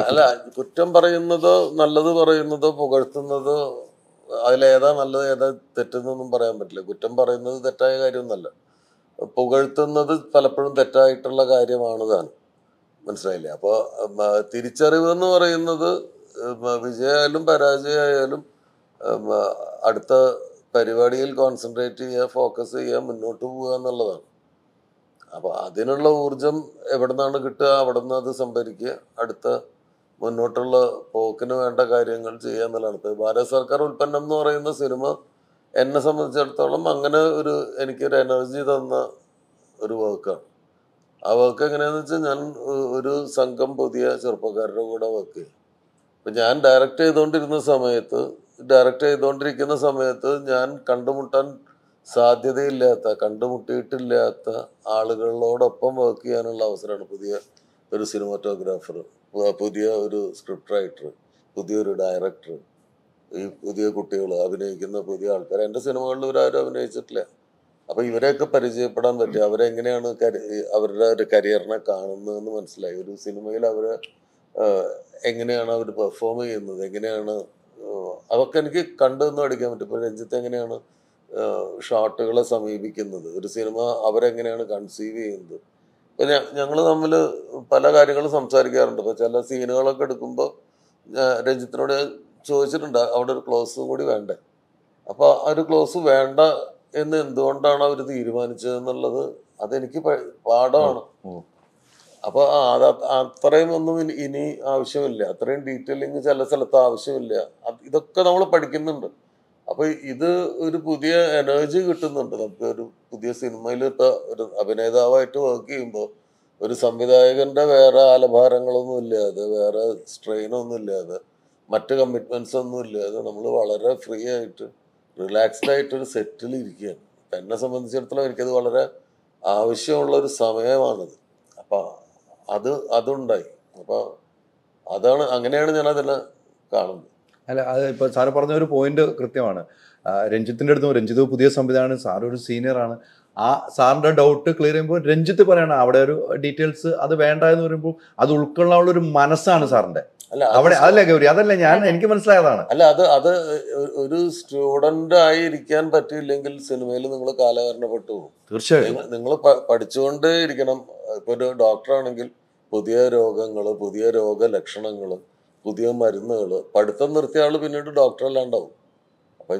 അല്ല കുറ്റം പറയുന്നതോ നല്ലത് പറയുന്നതോ പുകഴ്ത്തുന്നതോ അതിലേതാ നല്ലത് ഏതാ തെറ്റെന്നൊന്നും പറയാൻ പറ്റില്ല കുറ്റം പറയുന്നത് തെറ്റായ കാര്യമൊന്നുമല്ല പുകഴ്ത്തുന്നത് പലപ്പോഴും തെറ്റായിട്ടുള്ള കാര്യമാണ് താൻ മനസ്സിലായില്ലേ അപ്പോൾ തിരിച്ചറിവ് എന്ന് പറയുന്നത് വിജയമായാലും പരാജയമായാലും അടുത്ത പരിപാടിയിൽ കോൺസെൻട്രേറ്റ് ചെയ്യുക ഫോക്കസ് ചെയ്യുക മുന്നോട്ട് പോവുക എന്നുള്ളതാണ് അപ്പൊ അതിനുള്ള ഊർജം എവിടെ നിന്നാണ് കിട്ടുക അവിടെ നിന്ന് അത് സംഭരിക്കുക അടുത്ത മുന്നോട്ടുള്ള പോക്കിന് വേണ്ട കാര്യങ്ങൾ ചെയ്യുക എന്നുള്ളതാണ് ഇപ്പോൾ ഭാരത സർക്കാർ ഉൽപ്പന്നം എന്ന് പറയുന്ന സിനിമ എന്നെ സംബന്ധിച്ചിടത്തോളം അങ്ങനെ ഒരു എനിക്കൊരു എനർജി തന്ന ഒരു വർക്കാണ് ആ വർക്ക് എങ്ങനെയാണെന്ന് വെച്ചാൽ ഞാൻ ഒരു സംഘം പുതിയ ചെറുപ്പക്കാരുടെ കൂടെ വർക്ക് ചെയ്യും അപ്പം ഞാൻ ഡയറക്റ്റ് ചെയ്തുകൊണ്ടിരുന്ന സമയത്ത് ഡയറക്റ്റ് ചെയ്തുകൊണ്ടിരിക്കുന്ന സമയത്ത് ഞാൻ കണ്ടുമുട്ടാൻ സാധ്യതയില്ലാത്ത കണ്ടുമുട്ടിയിട്ടില്ലാത്ത ആളുകളോടൊപ്പം വർക്ക് ചെയ്യാനുള്ള അവസരമാണ് പുതിയ ഒരു സിനിമാറ്റോഗ്രാഫർ പുതിയ ഒരു സ്ക്രിപ്റ്റ് റൈറ്റർ പുതിയൊരു ഡയറക്ടർ ഈ പുതിയ കുട്ടികൾ അഭിനയിക്കുന്ന പുതിയ ആൾക്കാർ എൻ്റെ സിനിമകളിൽ ഇവരാരും അഭിനയിച്ചിട്ടില്ല അപ്പോൾ ഇവരെയൊക്കെ പരിചയപ്പെടാൻ പറ്റും അവരെങ്ങനെയാണ് അവരുടെ ഒരു കരിയറിനെ കാണുന്നതെന്ന് മനസ്സിലായി ഒരു സിനിമയിൽ അവർ എങ്ങനെയാണ് അവർ പെർഫോം ചെയ്യുന്നത് എങ്ങനെയാണ് അതൊക്കെ എനിക്ക് കണ്ടു നിന്ന് പഠിക്കാൻ പറ്റും ഇപ്പോൾ രഞ്ജിത്ത് എങ്ങനെയാണ് ഷോട്ടുകളെ സമീപിക്കുന്നത് ഒരു സിനിമ അവരെങ്ങനെയാണ് കൺസീവ് ചെയ്യുന്നത് ഇപ്പം ഞങ്ങൾ തമ്മിൽ പല കാര്യങ്ങളും സംസാരിക്കാറുണ്ട് അപ്പോൾ ചില സീനുകളൊക്കെ എടുക്കുമ്പോൾ രഞ്ജിത്തിനോട് ചോദിച്ചിട്ടുണ്ട് അവിടെ ഒരു ക്ലോസ് കൂടി വേണ്ടേ അപ്പോൾ ആ ഒരു ക്ലോസ് വേണ്ട എന്ന് എന്തുകൊണ്ടാണ് അവർ എന്നുള്ളത് അതെനിക്ക് പാഠമാണ് അപ്പോൾ അത്രയും ഒന്നും ഇനി ആവശ്യമില്ല അത്രയും ഡീറ്റെയിലിങ് ചില സ്ഥലത്ത് ആവശ്യമില്ല ഇതൊക്കെ നമ്മൾ പഠിക്കുന്നുണ്ട് അപ്പൊ ഇത് ഒരു പുതിയ എനർജി കിട്ടുന്നുണ്ട് നമുക്ക് ഒരു പുതിയ സിനിമയിലിപ്പോ ഒരു അഭിനേതാവായിട്ട് വർക്ക് ചെയ്യുമ്പോൾ ഒരു സംവിധായകന്റെ വേറെ ആലഭാരങ്ങളൊന്നും ഇല്ലാതെ വേറെ ഒന്നും ഇല്ലാതെ മറ്റ് കമ്മിറ്റ്മെന്റ്സ് ഒന്നും ഇല്ലാതെ നമ്മൾ വളരെ ഫ്രീ ആയിട്ട് റിലാക്സ്ഡ് ആയിട്ട് ഒരു സെറ്റിൽ ഇരിക്കുകയാണ് എന്നെ സംബന്ധിച്ചിടത്തോളം എനിക്കത് വളരെ ആവശ്യമുള്ള ഒരു സമയമാണത് അപ്പം അത് അതുണ്ടായി അപ്പോൾ അതാണ് അങ്ങനെയാണ് ഞാൻ അതിനെ കാണുന്നത് അല്ല അത് ഇപ്പോൾ സാറ് പറഞ്ഞ ഒരു പോയിന്റ് കൃത്യമാണ് രഞ്ജിത്തിൻ്റെ അടുത്ത് രഞ്ജിത്ത് പുതിയ സംവിധാനം സാർ ഒരു സീനിയറാണ് ആ സാറിൻ്റെ ഡൗട്ട് ക്ലിയർ ചെയ്യുമ്പോൾ രഞ്ജിത്ത് പറയണം അവിടെ ഒരു ഡീറ്റെയിൽസ് അത് വേണ്ട എന്ന് പറയുമ്പോൾ അത് ഉൾക്കൊള്ളാനുള്ള ഒരു മനസ്സാണ് സാറിൻ്റെ അല്ല അവിടെ അതല്ല ഗൗരി അതല്ല ഞാൻ എനിക്ക് മനസ്സിലായതാണ് അല്ല അത് അത് ഒരു സ്റ്റുഡന്റ് ആയി ഇരിക്കാൻ പറ്റിയില്ലെങ്കിൽ സിനിമയിൽ നിങ്ങൾ കാലഹരണപ്പെട്ടു തീർച്ചയായും നിങ്ങൾ പഠിച്ചുകൊണ്ട് ഇരിക്കണം ഇപ്പൊ ഒരു ഡോക്ടറാണെങ്കിൽ പുതിയ രോഗങ്ങൾ പുതിയ രോഗലക്ഷണങ്ങളും പുതിയ മരുന്നുകൾ പഠിത്തം നിർത്തിയ ആൾ പിന്നീട് ഡോക്ടറല്ലാണ്ടാവും അപ്പൊ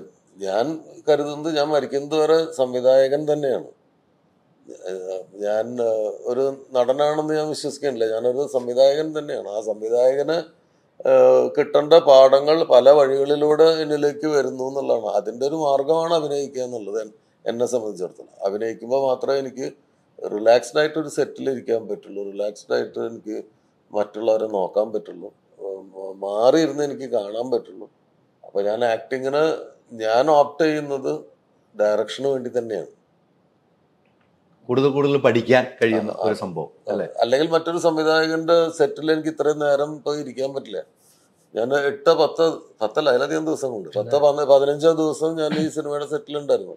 ഞാൻ കരുതുന്നത് ഞാൻ മരിക്കുന്നത് വരെ സംവിധായകൻ തന്നെയാണ് ഞാൻ ഒരു നടനാണെന്ന് ഞാൻ വിശ്വസിക്കുന്നില്ല ഞാനൊരു സംവിധായകൻ തന്നെയാണ് ആ സംവിധായകന് കിട്ടേണ്ട പാഠങ്ങൾ പല വഴികളിലൂടെ എന്നിലേക്ക് വരുന്നു എന്നുള്ളതാണ് അതിൻ്റെ ഒരു മാർഗമാണ് അഭിനയിക്കുക എന്നുള്ളത് എന്നെ സംബന്ധിച്ചിടത്തോളം അഭിനയിക്കുമ്പോൾ മാത്രമേ എനിക്ക് റിലാക്സ്ഡ് ആയിട്ട് ഒരു സെറ്റിൽ പറ്റുള്ളൂ റിലാക്സ്ഡ് ആയിട്ട് എനിക്ക് മറ്റുള്ളവരെ നോക്കാൻ പറ്റുള്ളൂ മാറിയിരുന്ന് എനിക്ക് കാണാൻ പറ്റുള്ളൂ അപ്പോൾ ഞാൻ ആക്ടിങ്ങിന് ഞാൻ ഓപ്റ്റ് ചെയ്യുന്നത് ഡയറക്ഷന് വേണ്ടി തന്നെയാണ് കൂടുതൽ കൂടുതൽ പഠിക്കാൻ കഴിയുന്ന ഒരു സംഭവം അല്ലേ അല്ലെങ്കിൽ മറ്റൊരു സംവിധായകന്റെ സെറ്റിൽ എനിക്ക് ഇത്രയും നേരം പോയി ഇരിക്കാൻ പറ്റില്ല ഞാൻ എട്ട് പത്ത് പത്തല്ല അതിലധികം ദിവസം കൊണ്ട് പത്ത് പതിനഞ്ചാം ദിവസം ഞാൻ ഈ സിനിമയുടെ സെറ്റിലുണ്ടായിരുന്നു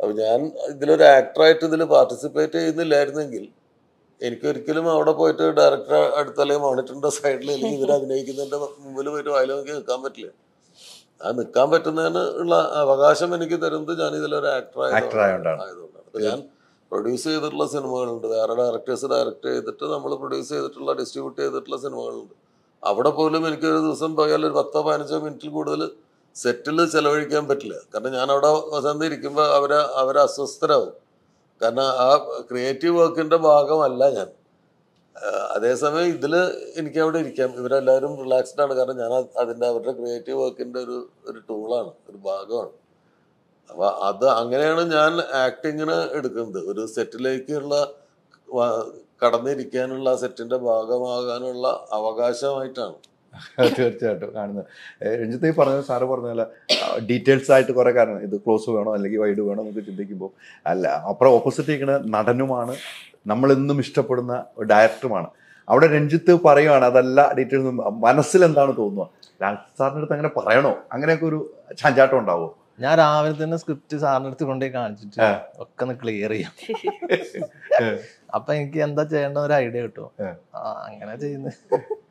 അപ്പോൾ ഞാൻ ഇതിലൊരു ആക്ടറായിട്ട് ഇതിൽ പാർട്ടിസിപ്പേറ്റ് ചെയ്യുന്നില്ലായിരുന്നെങ്കിൽ എനിക്ക് ഒരിക്കലും അവിടെ പോയിട്ട് ഡയറക്ടർ അടുത്ത് അല്ലെങ്കിൽ മോണിറ്ററിന്റെ സൈഡിൽ അല്ലെങ്കിൽ ഇവർ അഭിനയിക്കുന്നതിന്റെ മുമ്പിൽ പോയിട്ട് വായിൽ നോക്കി നിൽക്കാൻ പറ്റില്ല ആ നിൽക്കാൻ പറ്റുന്നതിന് ഉള്ള അവകാശം എനിക്ക് തരുന്നത് ഞാൻ ഇതിലൊരു ആക്ടർ ആയതുകൊണ്ടാണ് ഞാൻ പ്രൊഡ്യൂസ് ചെയ്തിട്ടുള്ള സിനിമകളുണ്ട് വേറെ ഡയറക്ടേഴ്സ് ഡയറക്റ്റ് ചെയ്തിട്ട് നമ്മൾ പ്രൊഡ്യൂസ് ചെയ്തിട്ടുള്ള ഡിസ്ട്രിബ്യൂട്ട് ചെയ്തിട്ടുള്ള സിനിമകളുണ്ട് അവിടെ പോലും എനിക്ക് ഒരു ദിവസം പോയാൽ ഒരു പത്തോ പതിനഞ്ചോ മിനിറ്റിൽ കൂടുതൽ സെറ്റിൽ ചെലവഴിക്കാൻ പറ്റില്ല കാരണം ഞാൻ അവിടെ വസന്തി അവർ അവരെ അസ്വസ്ഥരാകും കാരണം ആ ക്രിയേറ്റീവ് വർക്കിൻ്റെ ഭാഗമല്ല ഞാൻ അതേസമയം ഇതിൽ എനിക്ക് അവിടെ ഇരിക്കാം ഇവരെല്ലാവരും റിലാക്സ്ഡ് ആണ് കാരണം ഞാൻ അതിൻ്റെ അവരുടെ ക്രിയേറ്റീവ് വർക്കിൻ്റെ ഒരു ഒരു ടൂളാണ് ഒരു ഭാഗമാണ് അപ്പോൾ അത് അങ്ങനെയാണ് ഞാൻ ആക്ടിങ്ങിന് എടുക്കുന്നത് ഒരു സെറ്റിലേക്കുള്ള കടന്നിരിക്കാനുള്ള സെറ്റിൻ്റെ ഭാഗമാകാനുള്ള അവകാശമായിട്ടാണ് തീർച്ചയായിട്ടും കാണുന്നത് രഞ്ജിത്ത് ഈ പറഞ്ഞ സാറ് പോലെ ഡീറ്റെയിൽസ് ആയിട്ട് കുറെ കാരണം ഇത് ക്ലോസ് വേണോ അല്ലെങ്കിൽ വൈഡ് വേണോ എന്നൊക്കെ ചിന്തിക്കുമ്പോൾ അല്ല അപ്പുറം ഓപ്പോസിറ്റ് ഇരിക്കുന്ന നടനുമാണ് നമ്മളെന്നും ഇഷ്ടപ്പെടുന്ന ഡയറക്ടറുമാണ് അവിടെ രഞ്ജിത്ത് പറയുവാണ് അതല്ല ഡീറ്റെയിൽസ് മനസ്സിൽ എന്താണ് തോന്നുക ലാൽ സാറിൻ്റെ അടുത്ത് അങ്ങനെ പറയണോ അങ്ങനെയൊക്കെ ഒരു ചാഞ്ചാട്ടം ഉണ്ടാവുമോ ഞാൻ രാവിലെ തന്നെ സ്ക്രിപ്റ്റ് സാറിൻ്റെ അടുത്ത് കൊണ്ടുപോയി കാണിച്ചിട്ട് ഒക്കെ ഒന്ന് ക്ലിയർ ചെയ്യാം അപ്പൊ എനിക്ക് എന്താ ചെയ്യേണ്ട ഒരു ഐഡിയ കിട്ടുമോ അങ്ങനെ ചെയ്യുന്നത്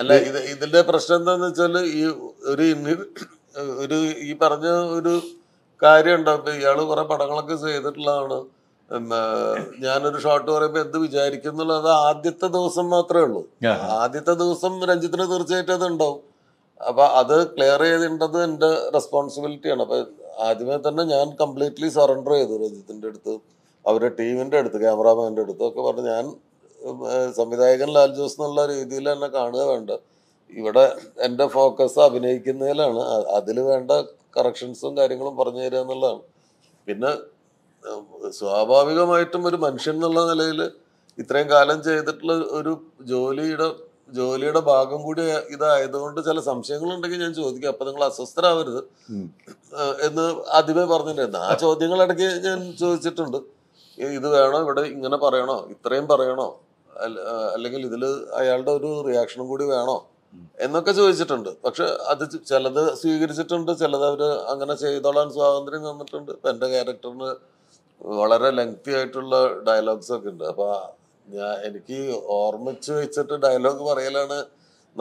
അല്ല ഇത് ഇതിന്റെ പ്രശ്നം എന്താന്ന് വെച്ചാൽ ഈ ഒരു ഒരു ഈ പറഞ്ഞ ഒരു കാര്യമുണ്ട് അപ്പൊ ഇയാള് കുറെ പടങ്ങളൊക്കെ ചെയ്തിട്ടുള്ളതാണ് ഞാനൊരു ഷോട്ട് പറയുമ്പോ എന്ത് വിചാരിക്കുന്നുള്ള അത് ആദ്യത്തെ ദിവസം മാത്രമേ ഉള്ളൂ ആദ്യത്തെ ദിവസം രഞ്ജിത്തിന് തീർച്ചയായിട്ടും അത് ഉണ്ടാവും അപ്പൊ അത് ക്ലിയർ ചെയ്തിട്ടത് എന്റെ റെസ്പോൺസിബിലിറ്റിയാണ് അപ്പൊ ആദ്യമേ തന്നെ ഞാൻ കംപ്ലീറ്റ്ലി സറണ്ടർ ചെയ്തു രഞ്ജിത്തിന്റെ അടുത്ത് അവരുടെ ടീമിന്റെ അടുത്ത് ക്യാമറമാന്റെ അടുത്തൊക്കെ പറഞ്ഞു ഞാൻ സംവിധായകൻ ലാൽ ജോസ് എന്നുള്ള രീതിയിൽ തന്നെ കാണുക വേണ്ട ഇവിടെ എൻ്റെ ഫോക്കസ് അഭിനയിക്കുന്നതിലാണ് അതിൽ വേണ്ട കറക്ഷൻസും കാര്യങ്ങളും പറഞ്ഞു തരിക എന്നുള്ളതാണ് പിന്നെ സ്വാഭാവികമായിട്ടും ഒരു മനുഷ്യൻ എന്നുള്ള നിലയിൽ ഇത്രയും കാലം ചെയ്തിട്ടുള്ള ഒരു ജോലിയുടെ ജോലിയുടെ ഭാഗം കൂടി ഇതായതുകൊണ്ട് ചില സംശയങ്ങളുണ്ടെങ്കിൽ ഞാൻ ചോദിക്കും അപ്പൊ നിങ്ങൾ അസ്വസ്ഥരാവരുത് എന്ന് ആദ്യമേ പറഞ്ഞിട്ടുണ്ടായിരുന്നു ആ ചോദ്യങ്ങൾ ഇടയ്ക്ക് ഞാൻ ചോദിച്ചിട്ടുണ്ട് ഇത് വേണോ ഇവിടെ ഇങ്ങനെ പറയണോ ഇത്രയും പറയണോ അല്ലെങ്കിൽ ഇതിൽ അയാളുടെ ഒരു റിയാക്ഷനും കൂടി വേണോ എന്നൊക്കെ ചോദിച്ചിട്ടുണ്ട് പക്ഷെ അത് ചിലത് സ്വീകരിച്ചിട്ടുണ്ട് ചിലത് അവർ അങ്ങനെ ചെയ്തോളാൻ സ്വാതന്ത്ര്യം തന്നിട്ടുണ്ട് ഇപ്പം എൻ്റെ ക്യാരക്ടറിന് വളരെ ലെങ്തി ആയിട്ടുള്ള ഡയലോഗ്സ് ഒക്കെ ഉണ്ട് അപ്പോൾ ഞാൻ എനിക്ക് ഓർമ്മിച്ച് വെച്ചിട്ട് ഡയലോഗ് പറയലാണ്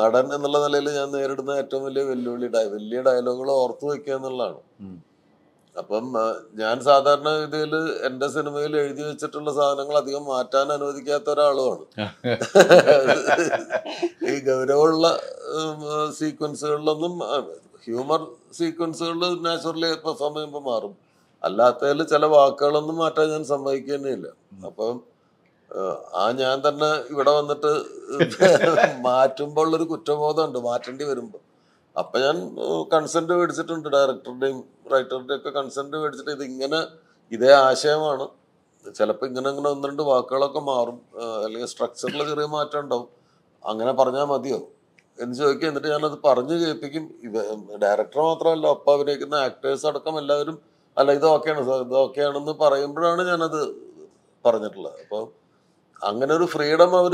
നടൻ എന്നുള്ള നിലയിൽ ഞാൻ നേരിടുന്ന ഏറ്റവും വലിയ വെല്ലുവിളി വലിയ ഡയലോഗുകൾ ഓർത്തു വെക്കുക എന്നുള്ളതാണ് അപ്പം ഞാൻ സാധാരണ ഗതിയിൽ എന്റെ സിനിമയിൽ എഴുതി വെച്ചിട്ടുള്ള സാധനങ്ങൾ അധികം മാറ്റാൻ അനുവദിക്കാത്ത ഒരാളുമാണ് ഈ ഗൗരവമുള്ള സീക്വൻസുകളിലൊന്നും ഹ്യൂമർ സീക്വൻസുകളിൽ നാച്ചുറലി പെർഫോം ചെയ്യുമ്പോൾ മാറും അല്ലാത്തതിൽ ചില വാക്കുകളൊന്നും മാറ്റാൻ ഞാൻ സമ്മതിക്കുന്നില്ല അപ്പം ആ ഞാൻ തന്നെ ഇവിടെ വന്നിട്ട് മാറ്റുമ്പോൾ ഒരു കുറ്റബോധമുണ്ട് മാറ്റേണ്ടി വരുമ്പോൾ അപ്പം ഞാൻ കൺസെന്റ് മേടിച്ചിട്ടുണ്ട് ഡയറക്ടറുടെയും റൈറ്ററുടെയും ഒക്കെ കൺസെന്റ് മേടിച്ചിട്ട് ഇതിങ്ങനെ ഇതേ ആശയമാണ് ചിലപ്പോൾ ഇങ്ങനെ ഇങ്ങനെ ഒന്ന് രണ്ട് വാക്കുകളൊക്കെ മാറും അല്ലെങ്കിൽ സ്ട്രക്ചറിൽ ചെറിയ മാറ്റം ഉണ്ടാവും അങ്ങനെ പറഞ്ഞാൽ മതിയോ എന്ന് ചോദിക്കുക എന്നിട്ട് ഞാനത് പറഞ്ഞു കേൾപ്പിക്കും ഇവ ഡയറക്ടർ മാത്രമല്ല അപ്പം അഭിനയിക്കുന്ന ആക്ടേഴ്സ് അടക്കം എല്ലാവരും അല്ല ഇത് ഓക്കെയാണ് സാർ ഇത് ഓക്കെയാണെന്ന് പറയുമ്പോഴാണ് ഞാനത് പറഞ്ഞിട്ടുള്ളത് അപ്പോൾ അങ്ങനെ ഒരു ഫ്രീഡം അവർ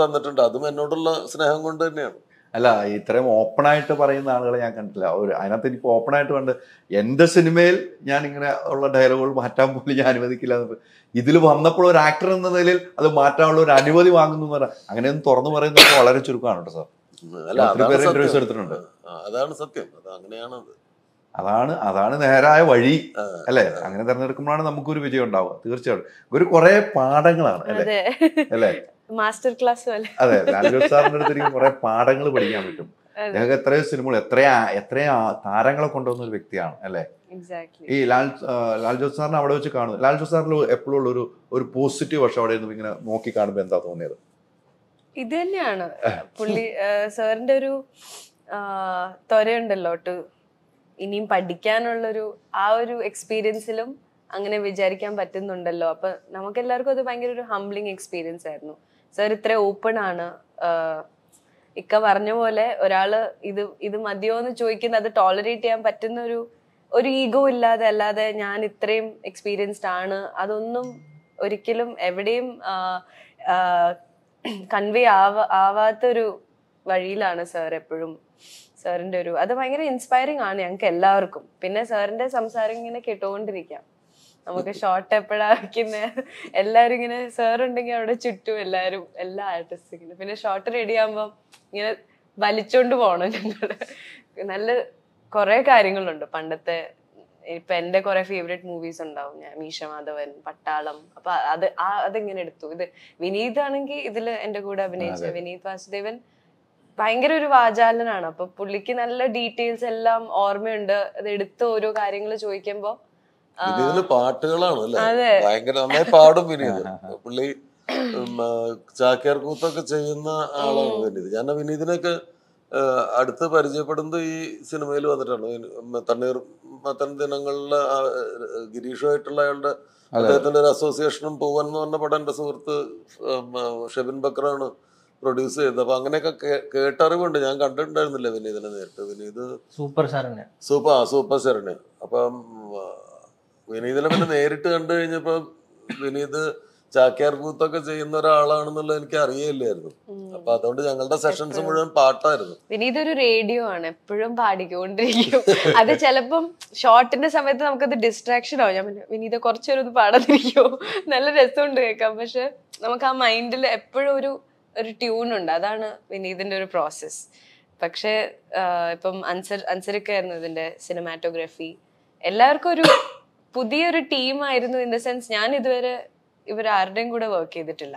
തന്നിട്ടുണ്ട് അതും എന്നോടുള്ള സ്നേഹം കൊണ്ട് തന്നെയാണ് അല്ല ഇത്രയും ഓപ്പണായിട്ട് പറയുന്ന ആളുകളെ ഞാൻ കണ്ടില്ല ഒരു അതിനകത്ത് എനിക്ക് ഓപ്പണായിട്ട് കണ്ട് എൻ്റെ സിനിമയിൽ ഞാൻ ഇങ്ങനെ ഉള്ള ഡയലോഗുകൾ മാറ്റാൻ പോലും ഞാൻ അനുവദിക്കില്ല എന്ന് ഇതിൽ വന്നപ്പോൾ ഒരു ആക്ടർ എന്ന നിലയിൽ അത് മാറ്റാനുള്ള ഒരു അനുമതി വാങ്ങുന്നു എന്ന് പറഞ്ഞാൽ അങ്ങനെയൊന്നും തുറന്നു പറയുന്നത് വളരെ ചുരുക്കമാണ് കേട്ടോ സാർ എടുത്തിട്ടുണ്ട് അതാണ് സത്യം അത് അങ്ങനെയാണ് അതാണ് അതാണ് നേരായ വഴി അല്ലെ അങ്ങനെ തെരഞ്ഞെടുക്കുമ്പോഴാണ് നമുക്കൊരു വിജയം ഉണ്ടാവുക തീർച്ചയായിട്ടും ഒരു കുറെ പാഠങ്ങളാണ് അല്ലെ അല്ലെ മാസ്റ്റർ ക്ലാസ് പോലെ അതെ ലാലു സാറിന്റെ അടുത്ത് എനിക്ക് കുറെ പാഠങ്ങൾ പഠിക്കാൻ പറ്റും ഞങ്ങൾക്ക് എത്രയോ സിനിമകൾ എത്രയാ എത്രയാ താരങ്ങളെ കൊണ്ടുവന്ന ഒരു വ്യക്തിയാണ് അല്ലേ ഈ ലാൽ ലാൽ ജോസ് സാറിനെ അവിടെ വെച്ച് കാണുന്നു ലാൽ ജോസ് സാറിന് എപ്പോഴും ഉള്ള ഒരു ഒരു പോസിറ്റീവ് വശം അവിടെ ഇങ്ങനെ നോക്കി കാണുമ്പോൾ എന്താ തോന്നിയത് ഇത് തന്നെയാണ് പുള്ളി സാറിന്റെ ഒരു ത്വരയുണ്ടല്ലോ ടു ഇനിയും പഠിക്കാനുള്ളൊരു ആ ഒരു എക്സ്പീരിയൻസിലും അങ്ങനെ വിചാരിക്കാൻ പറ്റുന്നുണ്ടല്ലോ അപ്പൊ നമുക്ക് എല്ലാവർക്കും അത് ഭയങ്കര ഒരു ഹംബ്ലിങ് എക്സ്പീരിയൻസ് ആയിരുന്നു സർ ഇത്ര ഓപ്പൺ ആണ് ഇക്ക പറഞ്ഞ പോലെ ഒരാള് ഇത് ഇത് മതിയോ എന്ന് ചോദിക്കുന്നത് അത് ടോളറേറ്റ് ചെയ്യാൻ പറ്റുന്ന ഒരു ഒരു ഈഗോ ഇല്ലാതെ അല്ലാതെ ഞാൻ ഇത്രയും എക്സ്പീരിയൻസ്ഡ് ആണ് അതൊന്നും ഒരിക്കലും എവിടെയും കൺവേ ആവ ആവാത്ത ഒരു വഴിയിലാണ് സാർ എപ്പോഴും സാറിൻ്റെ ഒരു അത് ഭയങ്കര ഇൻസ്പയറിങ് ആണ് ഞങ്ങൾക്ക് എല്ലാവർക്കും പിന്നെ സാറിൻ്റെ സംസാരം ഇങ്ങനെ കേട്ടുകൊണ്ടിരിക്കാം നമുക്ക് ഷോർട്ട് എപ്പോഴാ വെക്കുന്നത് എല്ലാരും ഇങ്ങനെ സാറുണ്ടെങ്കിൽ അവിടെ ചുറ്റും എല്ലാരും എല്ലാ ആർട്ടിസ്റ്റും ഇങ്ങനെ പിന്നെ ഷോർട്ട് റെഡി ആകുമ്പോൾ ഇങ്ങനെ വലിച്ചോണ്ട് പോണം ഞങ്ങള് നല്ല കുറെ കാര്യങ്ങളുണ്ട് പണ്ടത്തെ ഇപ്പൊ എന്റെ കുറെ ഫേവറേറ്റ് മൂവീസ് ഉണ്ടാവും ഞാൻ മീശമാധവൻ പട്ടാളം അപ്പൊ അത് ആ അതെങ്ങനെ എടുത്തു ഇത് വിനീത് ആണെങ്കിൽ ഇതില് എന്റെ കൂടെ അഭിനയിച്ച വിനീത് വാസുദേവൻ ഭയങ്കര ഒരു വാചാലനാണ് അപ്പൊ പുള്ളിക്ക് നല്ല ഡീറ്റെയിൽസ് എല്ലാം ഓർമ്മയുണ്ട് അത് എടുത്ത് ഓരോ കാര്യങ്ങൾ ചോദിക്കുമ്പോൾ ഇതില് പാട്ടുകളാണ് അല്ലേ ഭയങ്കര നന്നായി പാടും വിനീത് പുള്ളി ചാക്യാർ കൂത്തൊക്കെ ചെയ്യുന്ന ആളാണ് വിനീത് ഞാൻ വിനീതിനൊക്കെ അടുത്ത് പരിചയപ്പെടുന്നത് ഈ സിനിമയിൽ വന്നിട്ടാണ് തണ്ണീർ മത്തൻ ദിനങ്ങളിലെ ഗിരീഷുമായിട്ടുള്ള അയാളുടെ അദ്ദേഹത്തിന്റെ ഒരു അസോസിയേഷനും പൂവൻ എന്ന് പറഞ്ഞ പടം എന്റെ സുഹൃത്ത് ഷെബിൻ ബക്കറാണ് പ്രൊഡ്യൂസ് ചെയ്തത് അപ്പൊ അങ്ങനെയൊക്കെ കേട്ടറിവുണ്ട് ഞാൻ കണ്ടിട്ടുണ്ടായിരുന്നില്ല വിനീതിനെ നേരിട്ട് Vineeth super Saran super super Saranya അപ്പം വിനീതിനെ പിന്നെ നേരിട്ട് കണ്ടു കഴിഞ്ഞപ്പോ വിനീത് ചാക്യാർ കൂത്തൊക്കെ ചെയ്യുന്ന ഒരാളാണെന്നുള്ളത് എനിക്ക് അറിയില്ലായിരുന്നു അപ്പൊ അതുകൊണ്ട് ഞങ്ങളുടെ സെഷൻസ് മുഴുവൻ പാട്ടായിരുന്നു വിനീത് ഒരു റേഡിയോ ആണ് എപ്പോഴും പാടിക്കൊണ്ടിരിക്കും അത് ചിലപ്പം ഷോർട്ടിന്റെ സമയത്ത് നമുക്കത് ഡിസ്ട്രാക്ഷൻ ആവും ഞാൻ വിനീത കുറച്ചൊരു പാടാതിരിക്കോ നല്ല രസമുണ്ട് കേൾക്കാം പക്ഷെ നമുക്ക് ആ മൈൻഡിൽ എപ്പോഴും ഒരു ഒരു ട്യൂൺ ഉണ്ട് അതാണ് വിനീതിന്റെ ഒരു പ്രോസസ് പക്ഷേ ഇപ്പം അൻസർ അൻസറിക്കായിരുന്നു ഇതിന്റെ സിനിമാറ്റോഗ്രഫി എല്ലാവർക്കും ഒരു പുതിയൊരു ടീമായിരുന്നു ഇൻ ദ സെൻസ് ഞാൻ ഇതുവരെ ആരുടെയും കൂടെ വർക്ക് ചെയ്തിട്ടില്ല